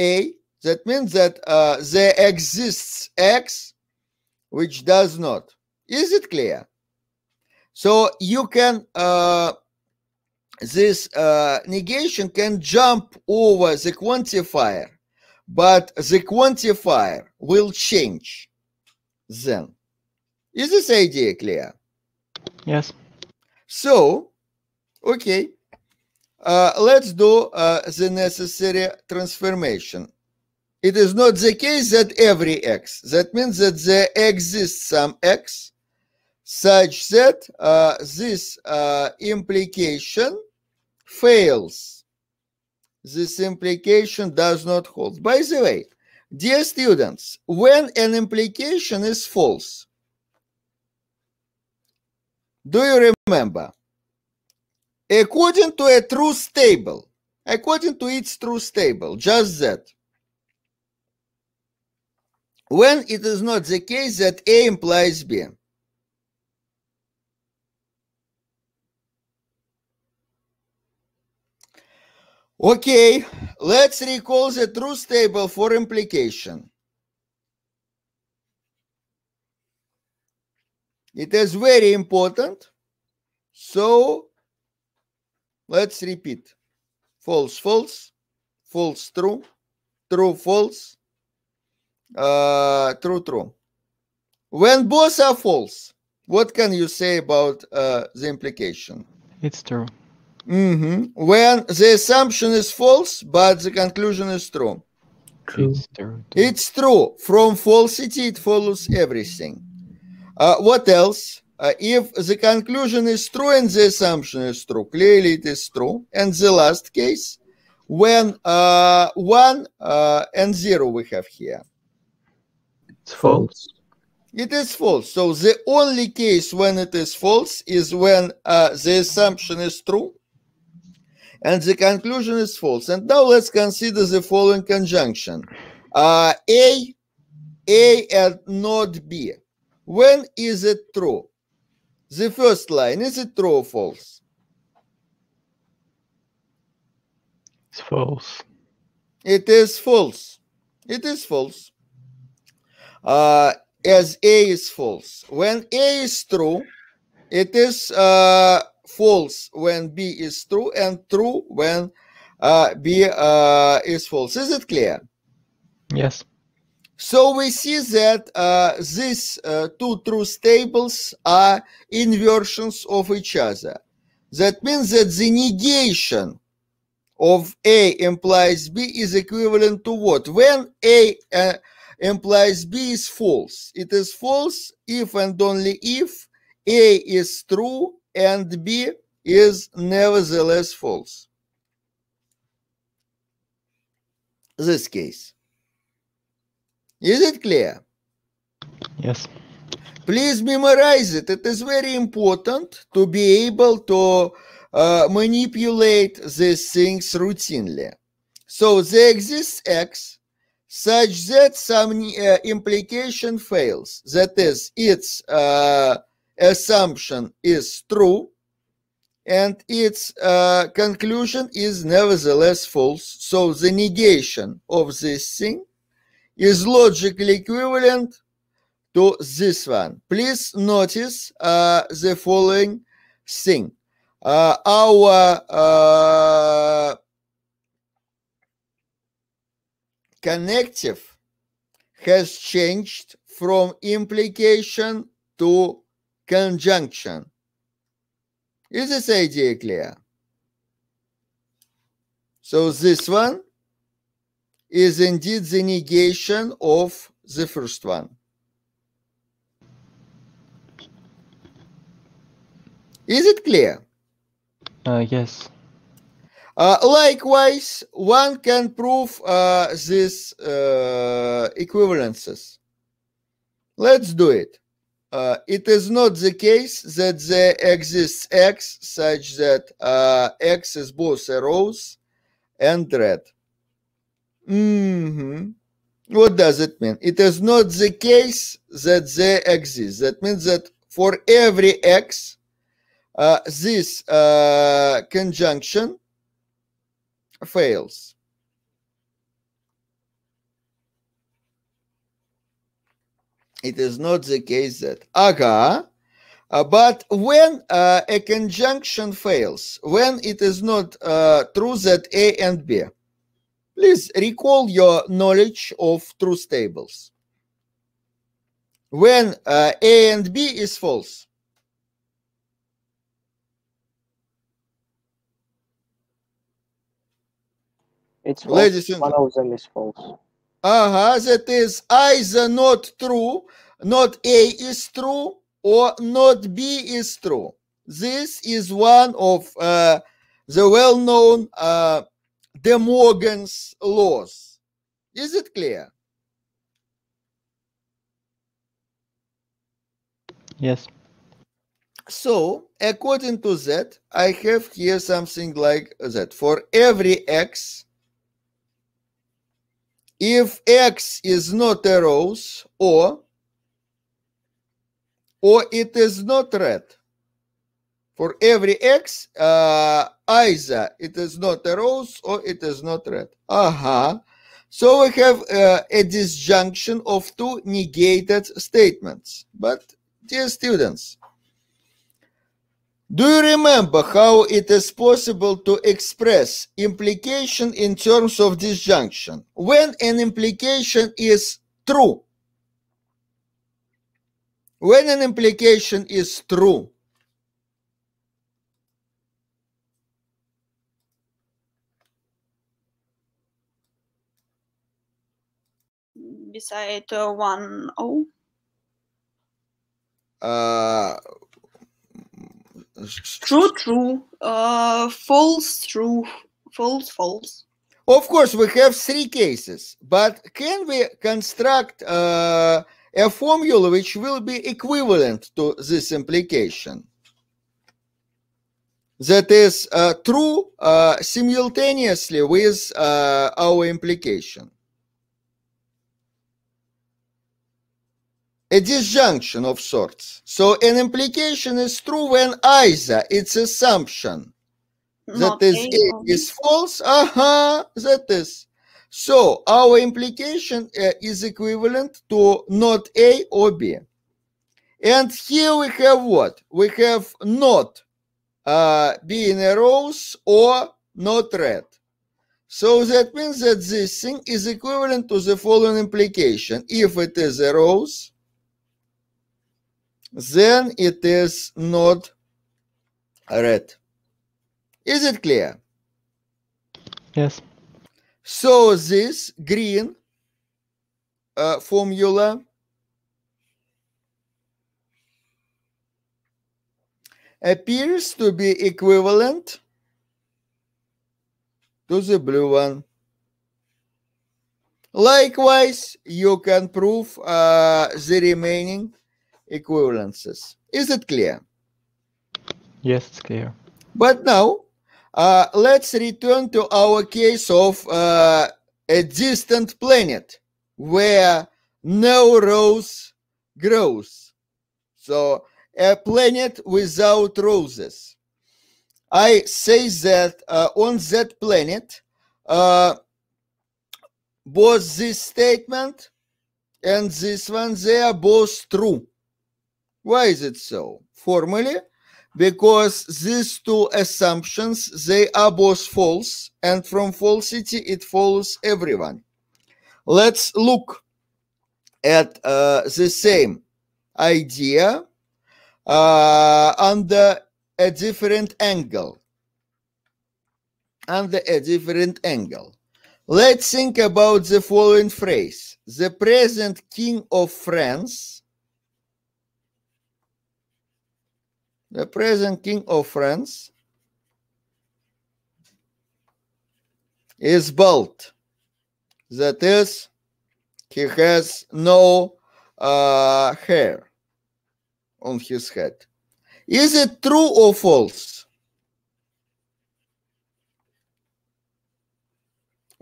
Speaker 1: a that means that uh, there exists X which does not. Is it clear? So you can, uh, this uh, negation can jump over the quantifier, but the quantifier will change then. Is this idea clear? Yes. So, okay, uh, let's do uh, the necessary transformation it is not the case that every x. That means that there exists some x such that uh, this uh, implication fails. This implication does not hold. By the way, dear students, when an implication is false, do you remember? According to a truth table, according to its truth table, just that when it is not the case that A implies B. Okay, let's recall the truth table for implication. It is very important. So let's repeat. False, false, false, true, true, false, uh, true, true. When both are false, what can you say about uh, the implication? It's true. Mm -hmm. When the assumption is false, but the conclusion is true. True. It's true. It's true. From falsity, it follows everything. Uh, what else? Uh, if the conclusion is true and the assumption is true, clearly it is true. And the last case, when uh, 1 uh, and 0 we have here. It's false. It is false. So the only case when it is false is when uh, the assumption is true and the conclusion is false. And now let's consider the following conjunction. Uh, A, A and not B. When is it true? The first line, is it true or false? It's false. It is false. It is false uh, as A is false. When A is true, it is uh, false when B is true and true when uh, B uh, is false. Is it clear? Yes. So we see that uh, these uh, two truth tables are inversions of each other. That means that the negation of A implies B is equivalent to what? When A uh, implies B is false. It is false if and only if A is true and B is nevertheless false. This case. Is it clear? Yes. Please memorize it. It is very important to be able to uh, manipulate these things routinely. So there exists X, such that some uh, implication fails. That is, its uh, assumption is true and its uh, conclusion is nevertheless false. So the negation of this thing is logically equivalent to this one. Please notice uh, the following thing. Uh, our uh, connective has changed from implication to conjunction. Is this idea clear? So this one is indeed the negation of the first one. Is it clear? Uh, yes. Uh, likewise, one can prove uh, these uh, equivalences. Let's do it. Uh, it is not the case that there exists x such that uh, x is both a rose and red. Mm -hmm. What does it mean? It is not the case that they exist. That means that for every x, uh, this conjunction fails. It is not the case that aga, uh, but when uh, a conjunction fails, when it is not uh, true that A and B, please recall your knowledge of truth tables. When uh, A and B is false, It's false. Ladies and... One of them is false. Ah, is either not true, not A is true, or not B is true. This is one of uh, the well-known uh, De Morgan's laws. Is it clear? Yes. So, according to that, I have here something like that. For every x, if x is not a rose or or it is not red for every x uh, either it is not a rose or it is not red uh-huh so we have uh, a disjunction of two negated statements but dear students do you remember how it is possible to express implication in terms of disjunction? When an implication is true. When an implication is true. Beside uh, one O. Oh. Uh, True, true. Uh, false, true. False, false. Of course, we have three cases, but can we construct uh, a formula which will be equivalent to this implication? That is uh, true uh, simultaneously with uh, our implication. a disjunction of sorts. So an implication is true when either it's assumption
Speaker 2: mm, that okay. is
Speaker 1: false. Aha, uh-huh, that is. So our implication uh, is equivalent to not A or B. And here we have what? We have not uh, being a rose or not red. So that means that this thing is equivalent to the following implication. If it is a rose, then it is not red. Is it clear? Yes. So this green uh, formula appears to be equivalent to the blue one. Likewise, you can prove uh, the remaining equivalences. Is it clear? Yes, it's clear. But now, uh, let's return to our case of uh, a distant planet where no rose grows. So, a planet without roses. I say that uh, on that planet, uh, both this statement and this one, they are both true. Why is it so? Formally, because these two assumptions, they are both false, and from falsity it follows everyone. Let's look at uh, the same idea uh, under a different angle. Under a different angle. Let's think about the following phrase. The present king of France the present king of France is bald. That is, he has no uh, hair on his head. Is it true or false?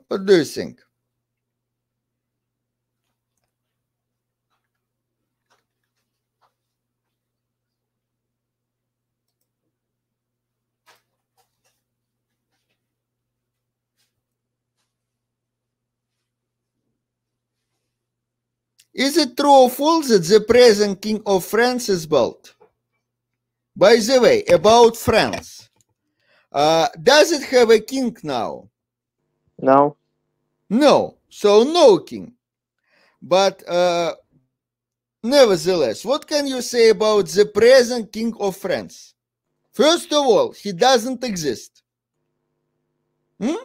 Speaker 1: What do you think? Is it true or false that the present king of France is bald? By the way, about France, uh, does it have a king now? No. No. So no king. But uh, nevertheless, what can you say about the present king of France? First of all, he doesn't exist. Hmm?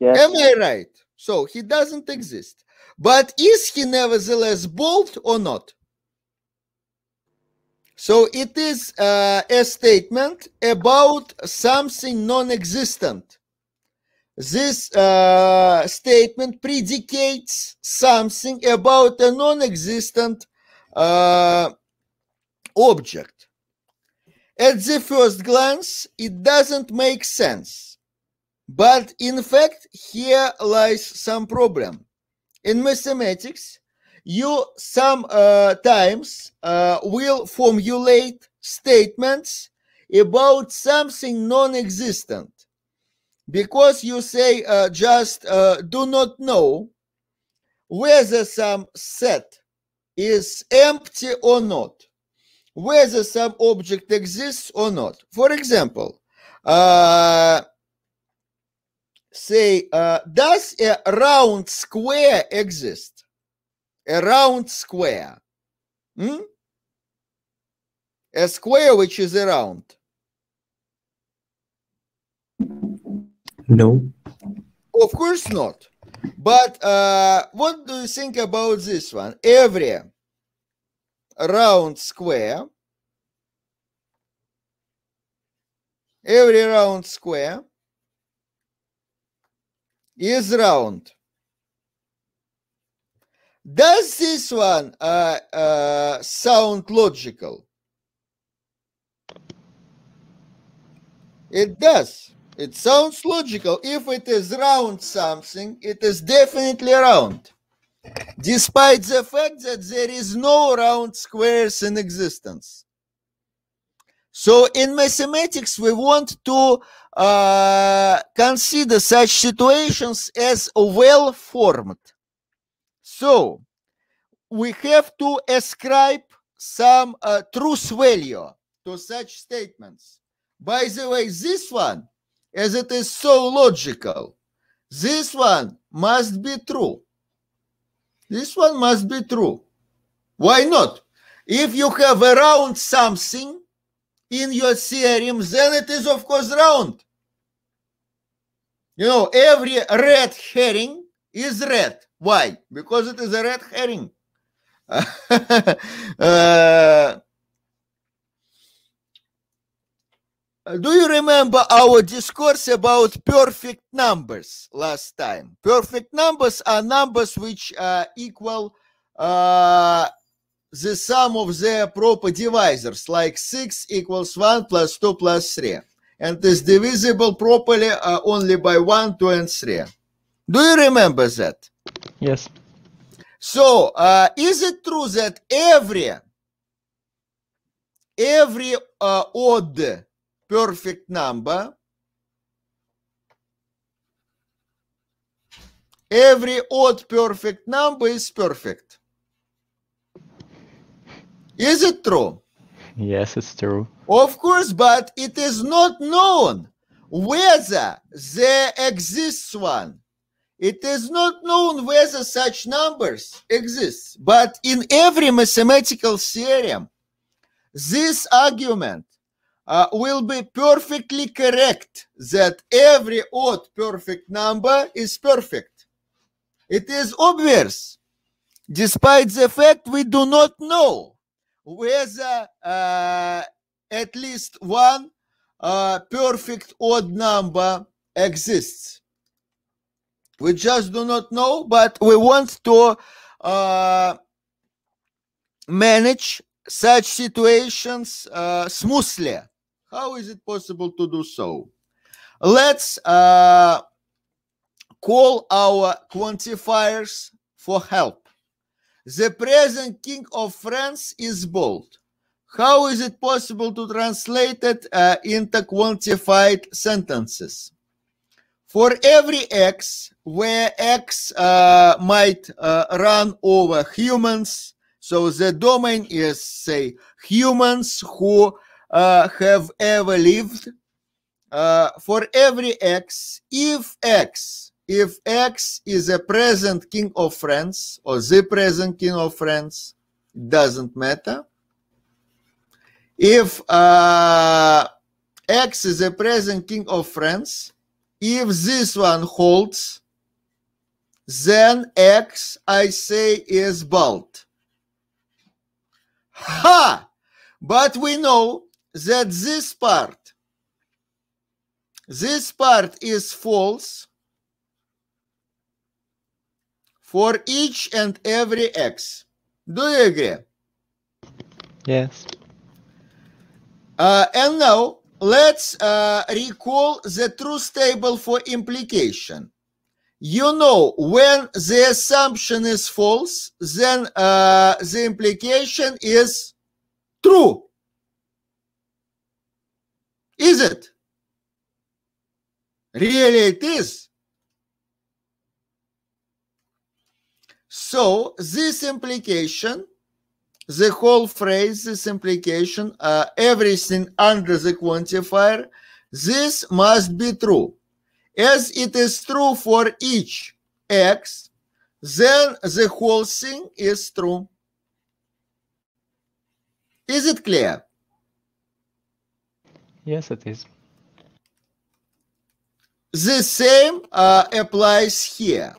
Speaker 1: Yes. Am I right? So he doesn't exist. But is he nevertheless bold or not? So it is uh, a statement about something non-existent. This uh, statement predicates something about a non-existent uh, object. At the first glance, it doesn't make sense. But in fact, here lies some problem in mathematics, you sometimes uh, uh, will formulate statements about something non-existent because you say uh, just uh, do not know whether some set is empty or not whether some object exists or not for example uh, say, uh, does a round square exist? A round square. Hmm? A square which is round. No. Of course not. But uh, what do you think about this one? Every round square, every round square is round. Does this one uh, uh, sound logical? It does. It sounds logical. If it is round something, it is definitely round, despite the fact that there is no round squares in existence. So in mathematics, we want to uh, consider such situations as well formed. So we have to ascribe some uh, truth value to such statements. By the way, this one, as it is so logical, this one must be true. This one must be true. Why not? If you have around something, in your theorem, then it is of course round. You know, every red herring is red. Why? Because it is a red herring. uh, do you remember our discourse about perfect numbers last time? Perfect numbers are numbers which are equal uh, the sum of their proper divisors, like 6 equals 1 plus 2 plus 3, and is divisible properly uh, only by 1, 2, and 3. Do you remember that? Yes. So, uh, is it true that every every uh, odd perfect number every odd perfect number is perfect is it true? Yes, it's true. Of course, but it is not known whether there exists one. It is not known whether such numbers exist, but in every mathematical theorem, this argument uh, will be perfectly correct that every odd perfect number is perfect. It is obvious, despite the fact we do not know with uh, uh, at least one uh, perfect odd number exists. We just do not know, but we want to manage such situations uh, smoothly. How is it possible to do so? Let's uh, call our quantifiers for help. The present king of France is bald. How is it possible to translate it uh, into quantified sentences? For every x where x uh, might uh, run over humans, so the domain is, say, humans who uh, have ever lived. Uh, for every x, if x if X is a present king of France or the present king of France, it doesn't matter. If uh, X is a present king of France, if this one holds, then X, I say, is bald. Ha! But we know that this part, this part is false for each and every x. Do you agree? Yes. Uh, and now let's uh, recall the truth table for implication. You know, when the assumption is false, then uh, the implication is true. Is it? Really, it is. So this implication, the whole phrase, this implication, uh, everything under the quantifier, this must be true. As it is true for each x, then the whole thing is true. Is it clear? Yes, it is. The same uh, applies here.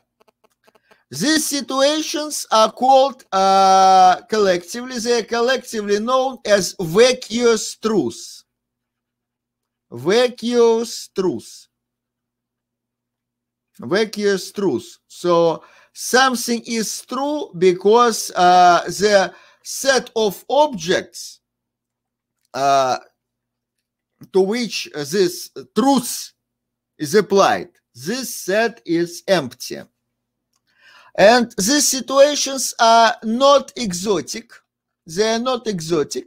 Speaker 1: These situations are called uh, collectively, they are collectively known as vacuous truth. Vacuous truth. Vacuous truth. So something is true because uh, the set of objects uh, to which this truth is applied, this set is empty. And these situations are not exotic. They are not exotic.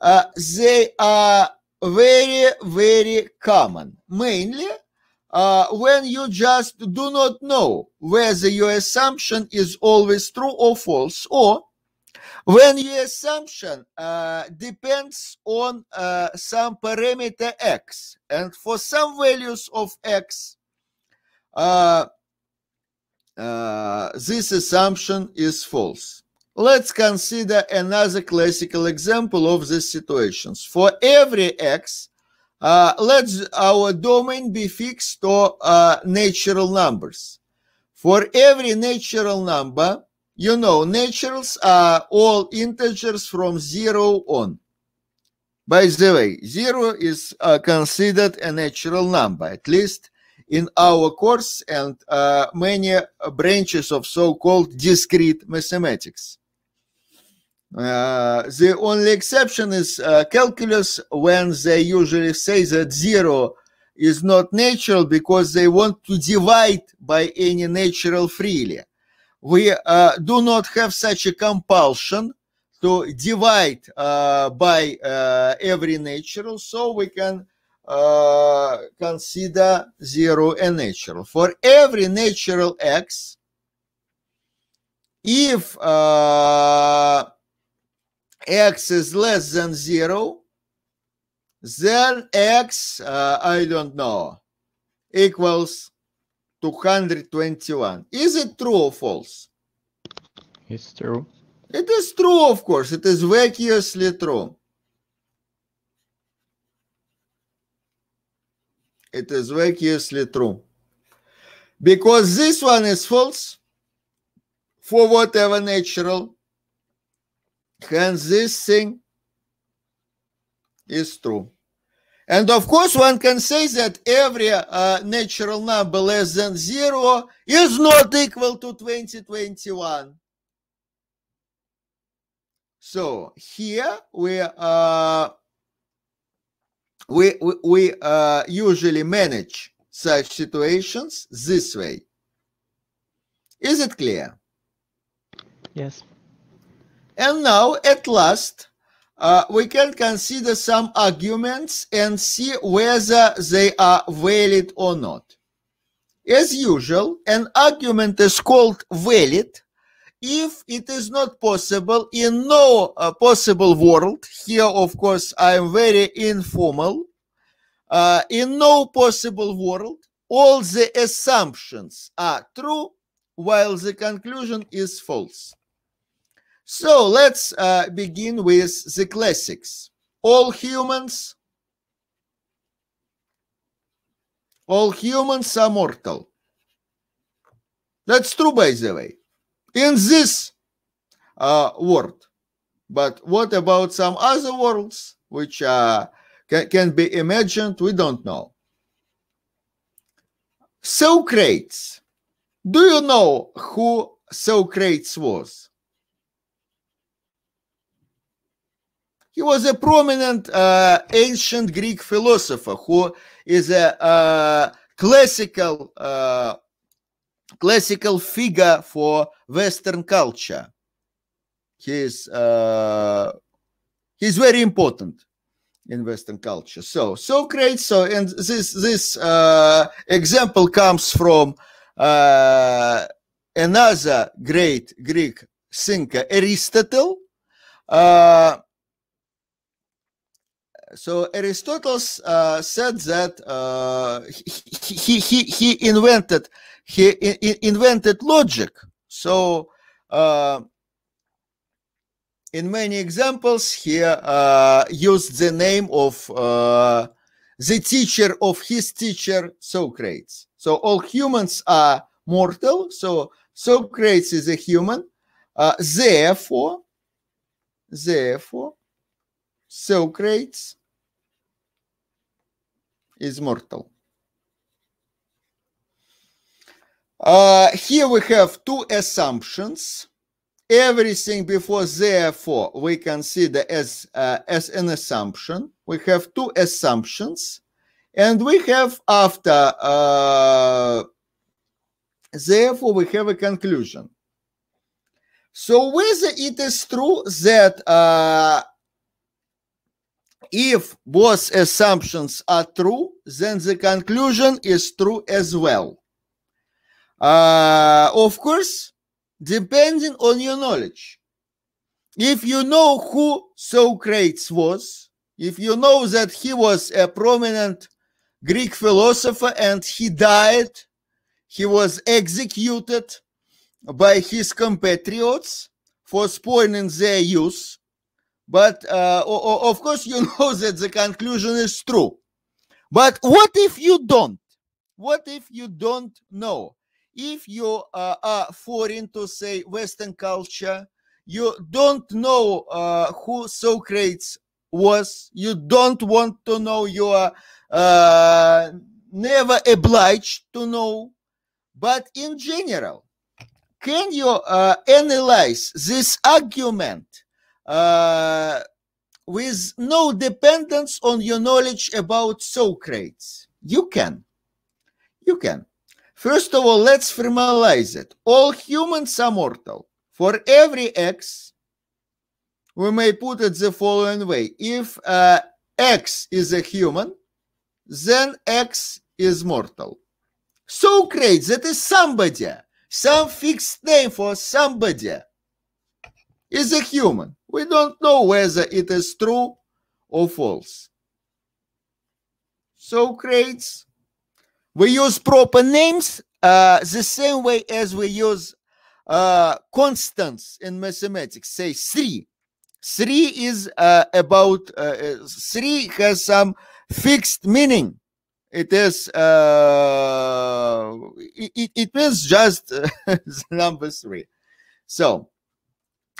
Speaker 1: Uh, they are very, very common, mainly uh, when you just do not know whether your assumption is always true or false, or when your assumption uh, depends on uh, some parameter x, and for some values of x, uh, uh, this assumption is false. Let's consider another classical example of these situations. For every x, uh, let our domain be fixed to uh, natural numbers. For every natural number, you know, naturals are all integers from zero on. By the way, zero is uh, considered a natural number, at least in our course and uh, many uh, branches of so-called discrete mathematics. Uh, the only exception is uh, calculus when they usually say that zero is not natural because they want to divide by any natural freely. We uh, do not have such a compulsion to divide uh, by every natural, so we can uh, consider zero a natural. For every natural x, if uh, x is less than zero, then x uh, I don't know, equals 221. Is it true or false? It's true. It is true, of course. It is vacuously true. it is vacuously true. Because this one is false for whatever natural, hence this thing is true. And of course, one can say that every uh, natural number less than zero is not equal to 2021. So here we are uh, we we, we uh, usually manage such situations this way. Is it clear? Yes. And now, at last, uh, we can consider some arguments and see whether they are valid or not. As usual, an argument is called valid if it is not possible in no uh, possible world here of course i am very informal uh, in no possible world all the assumptions are true while the conclusion is false so let's uh, begin with the classics all humans all humans are mortal that's true by the way in this uh, world. But what about some other worlds which uh, can, can be imagined? We don't know. Socrates. Do you know who Socrates was? He was a prominent uh, ancient Greek philosopher who is a uh, classical uh, classical figure for Western culture. He's uh, he's very important in Western culture. So Socrates. So and this this uh, example comes from uh, another great Greek thinker, Aristotle. Uh, so Aristotle uh, said that uh, he, he, he invented he invented logic. So, uh, in many examples, he uh, used the name of uh, the teacher of his teacher, Socrates. So, all humans are mortal. So, Socrates is a human. Uh, therefore, therefore, Socrates is mortal. Uh, here we have two assumptions. Everything before therefore we consider as uh, as an assumption. We have two assumptions, and we have after uh, therefore we have a conclusion. So whether it is true that uh, if both assumptions are true, then the conclusion is true as well. Uh, of course, depending on your knowledge. If you know who Socrates was, if you know that he was a prominent Greek philosopher and he died, he was executed by his compatriots for spoiling their use. But uh, of course, you know that the conclusion is true. But what if you don't? What if you don't know? if you uh, are foreign to say western culture you don't know uh, who socrates was you don't want to know you are uh, never obliged to know but in general can you uh, analyze this argument uh, with no dependence on your knowledge about socrates you can you can First of all, let's formalize it. All humans are mortal. For every x, we may put it the following way. If uh, x is a human, then x is mortal. Socrates, that is somebody, some fixed name for somebody, is a human. We don't know whether it is true or false. Socrates we use proper names uh, the same way as we use uh, constants in mathematics. Say three. Three is uh, about uh, three has some fixed meaning. It is uh, it, it means just number three. So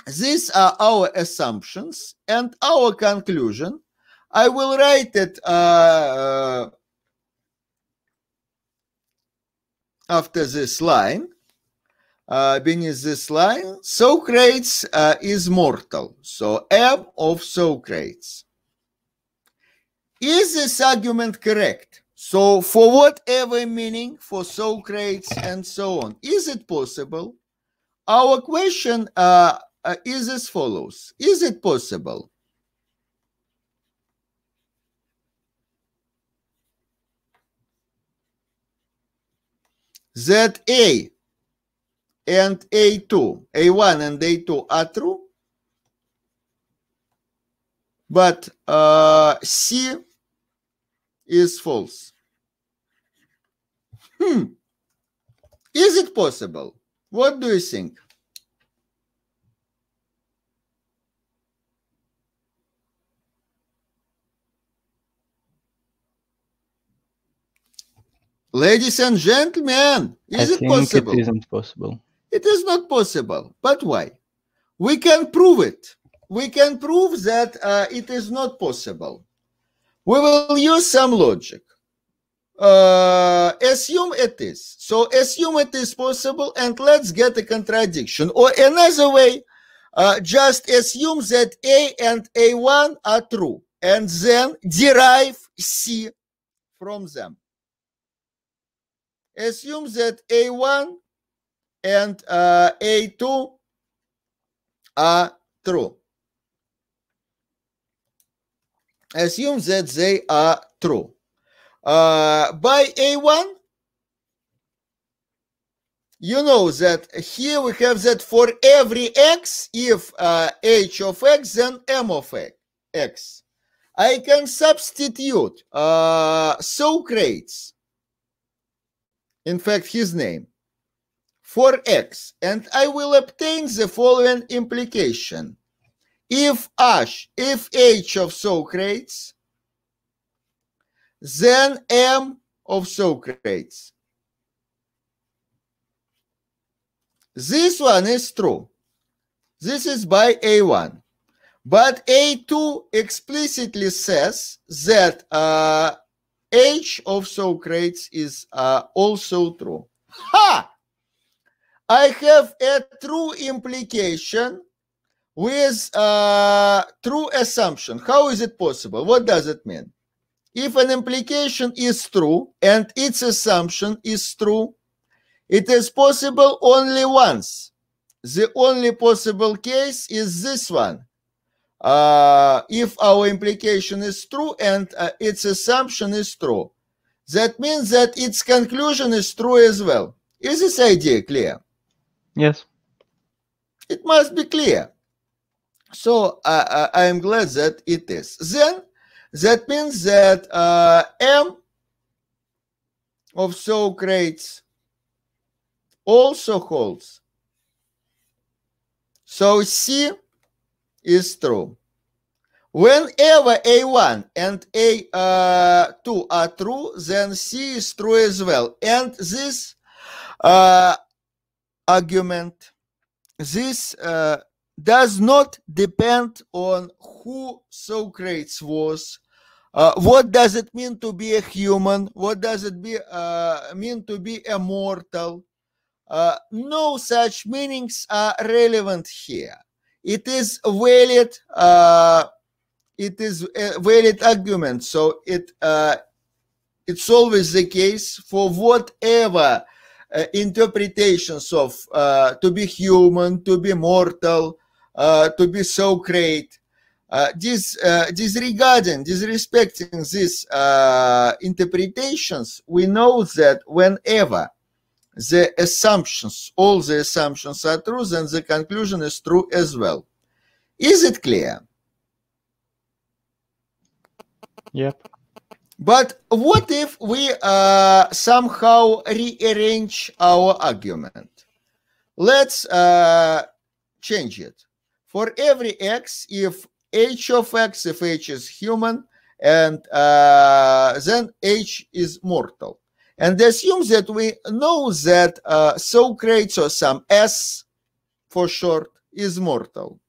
Speaker 1: these are our assumptions and our conclusion. I will write it uh, uh after this line, uh, beneath this line, Socrates uh, is mortal. So M of Socrates. Is this argument correct? So for whatever meaning for Socrates and so on, is it possible? Our question uh, uh is as follows. Is it possible ZA and A2, A1 and A2 are true, but uh, C is false. Hmm. Is it possible? What do you think? Ladies and gentlemen, is I it possible? It isn't possible. It is not possible. But why? We can prove it. We can prove that uh, it is not possible. We will use some logic. Uh, assume it is. So assume it is possible and let's get a contradiction. Or another way, uh, just assume that A and A1 are true and then derive C from them assume that A1 and uh, A2 are true. Assume that they are true. Uh, by A1, you know that here we have that for every x, if uh, h of x, then m of x. I can substitute uh, Socrates in fact, his name, for x, and I will obtain the following implication. If h, if h of Socrates, then m of Socrates. This one is true. This is by A1. But A2 explicitly says that uh, age of Socrates is uh, also true. Ha! I have a true implication with a uh, true assumption. How is it possible? What does it mean? If an implication is true and its assumption is true, it is possible only once. The only possible case is this one if our implication is true and uh, its assumption is true. That means that its conclusion is true as well. Is this idea clear? Yes. It must be clear. So uh, uh I am glad that it is. Then that means that uh, M of Socrates also holds. So C is true. Whenever A1 and A2 uh, are true, then C is true as well. And this uh, argument, this uh, does not depend on who Socrates was. Uh, what does it mean to be a human? What does it be, uh, mean to be a mortal? Uh, no such meanings are relevant here it is valid uh, it is a valid argument so it uh, it's always the case for whatever uh, interpretations of uh, to be human to be mortal uh, to be so great dis, uh, disregarding disrespecting these interpretations we know that whenever the assumptions, all the assumptions are true, then the conclusion is true as well. Is it clear? Yep. But what if we uh, somehow rearrange our argument? Let's uh, change it. For every x, if h of x, if h is human, and uh, then h is mortal. And they assume that we know that uh, Socrates or some S for short is mortal.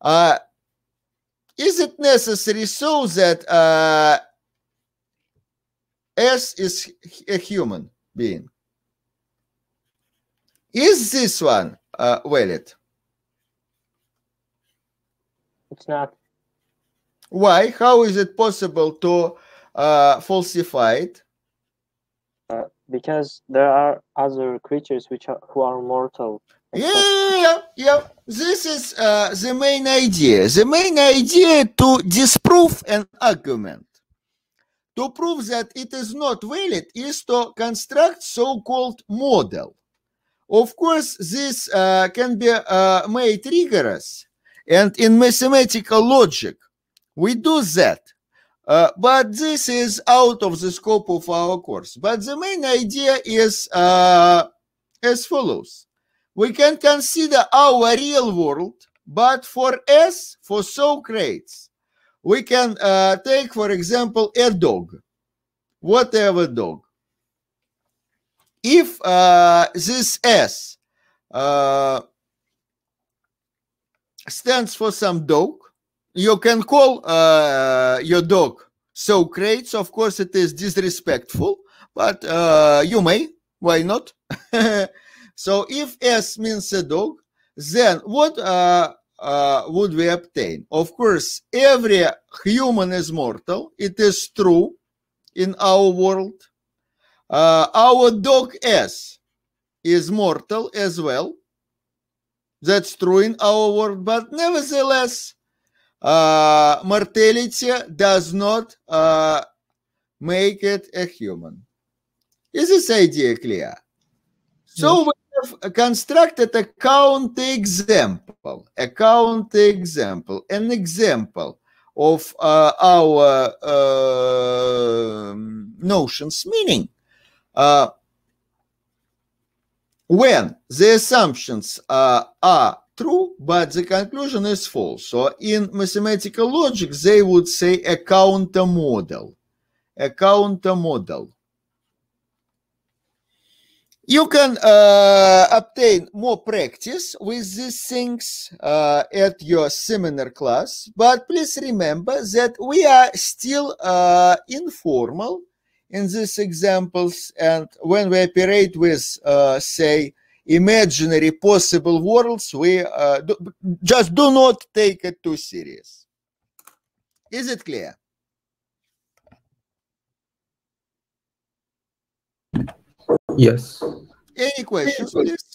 Speaker 1: Uh, is it necessary so that uh, S is a human being? Is this one uh, valid? It's not. Why? How is it possible to uh, falsify it? because there are other creatures which are, who are mortal. Yeah, yeah, yeah. This is uh, the main idea. The main idea to disprove an argument. To prove that it is not valid is to construct so-called model. Of course, this uh, can be uh, made rigorous, and in mathematical logic, we do that uh, but this is out of the scope of our course. But the main idea is uh, as follows. We can consider our real world, but for S, for Socrates, we can uh, take, for example, a dog, whatever dog. If uh, this S uh, stands for some dog, you can call uh, uh your dog so crates of course it is disrespectful, but uh, you may. Why not? so if S means a dog, then what uh, uh, would we obtain? Of course, every human is mortal. It is true in our world. Uh, our dog S is mortal as well. That's true in our world, but nevertheless, mortality does not uh, make it a human. Is this idea clear? So yes. we have constructed a counterexample, a counterexample, an example of uh, our uh, notions, meaning uh, when the assumptions uh, are true, but the conclusion is false. So in mathematical logic, they would say a counter model. A counter model. You can uh, obtain more practice with these things uh, at your seminar class, but please remember that we are still uh, informal in these examples, and when we operate with, uh, say, imaginary possible worlds we uh, do, just do not take it too serious is it clear yes any questions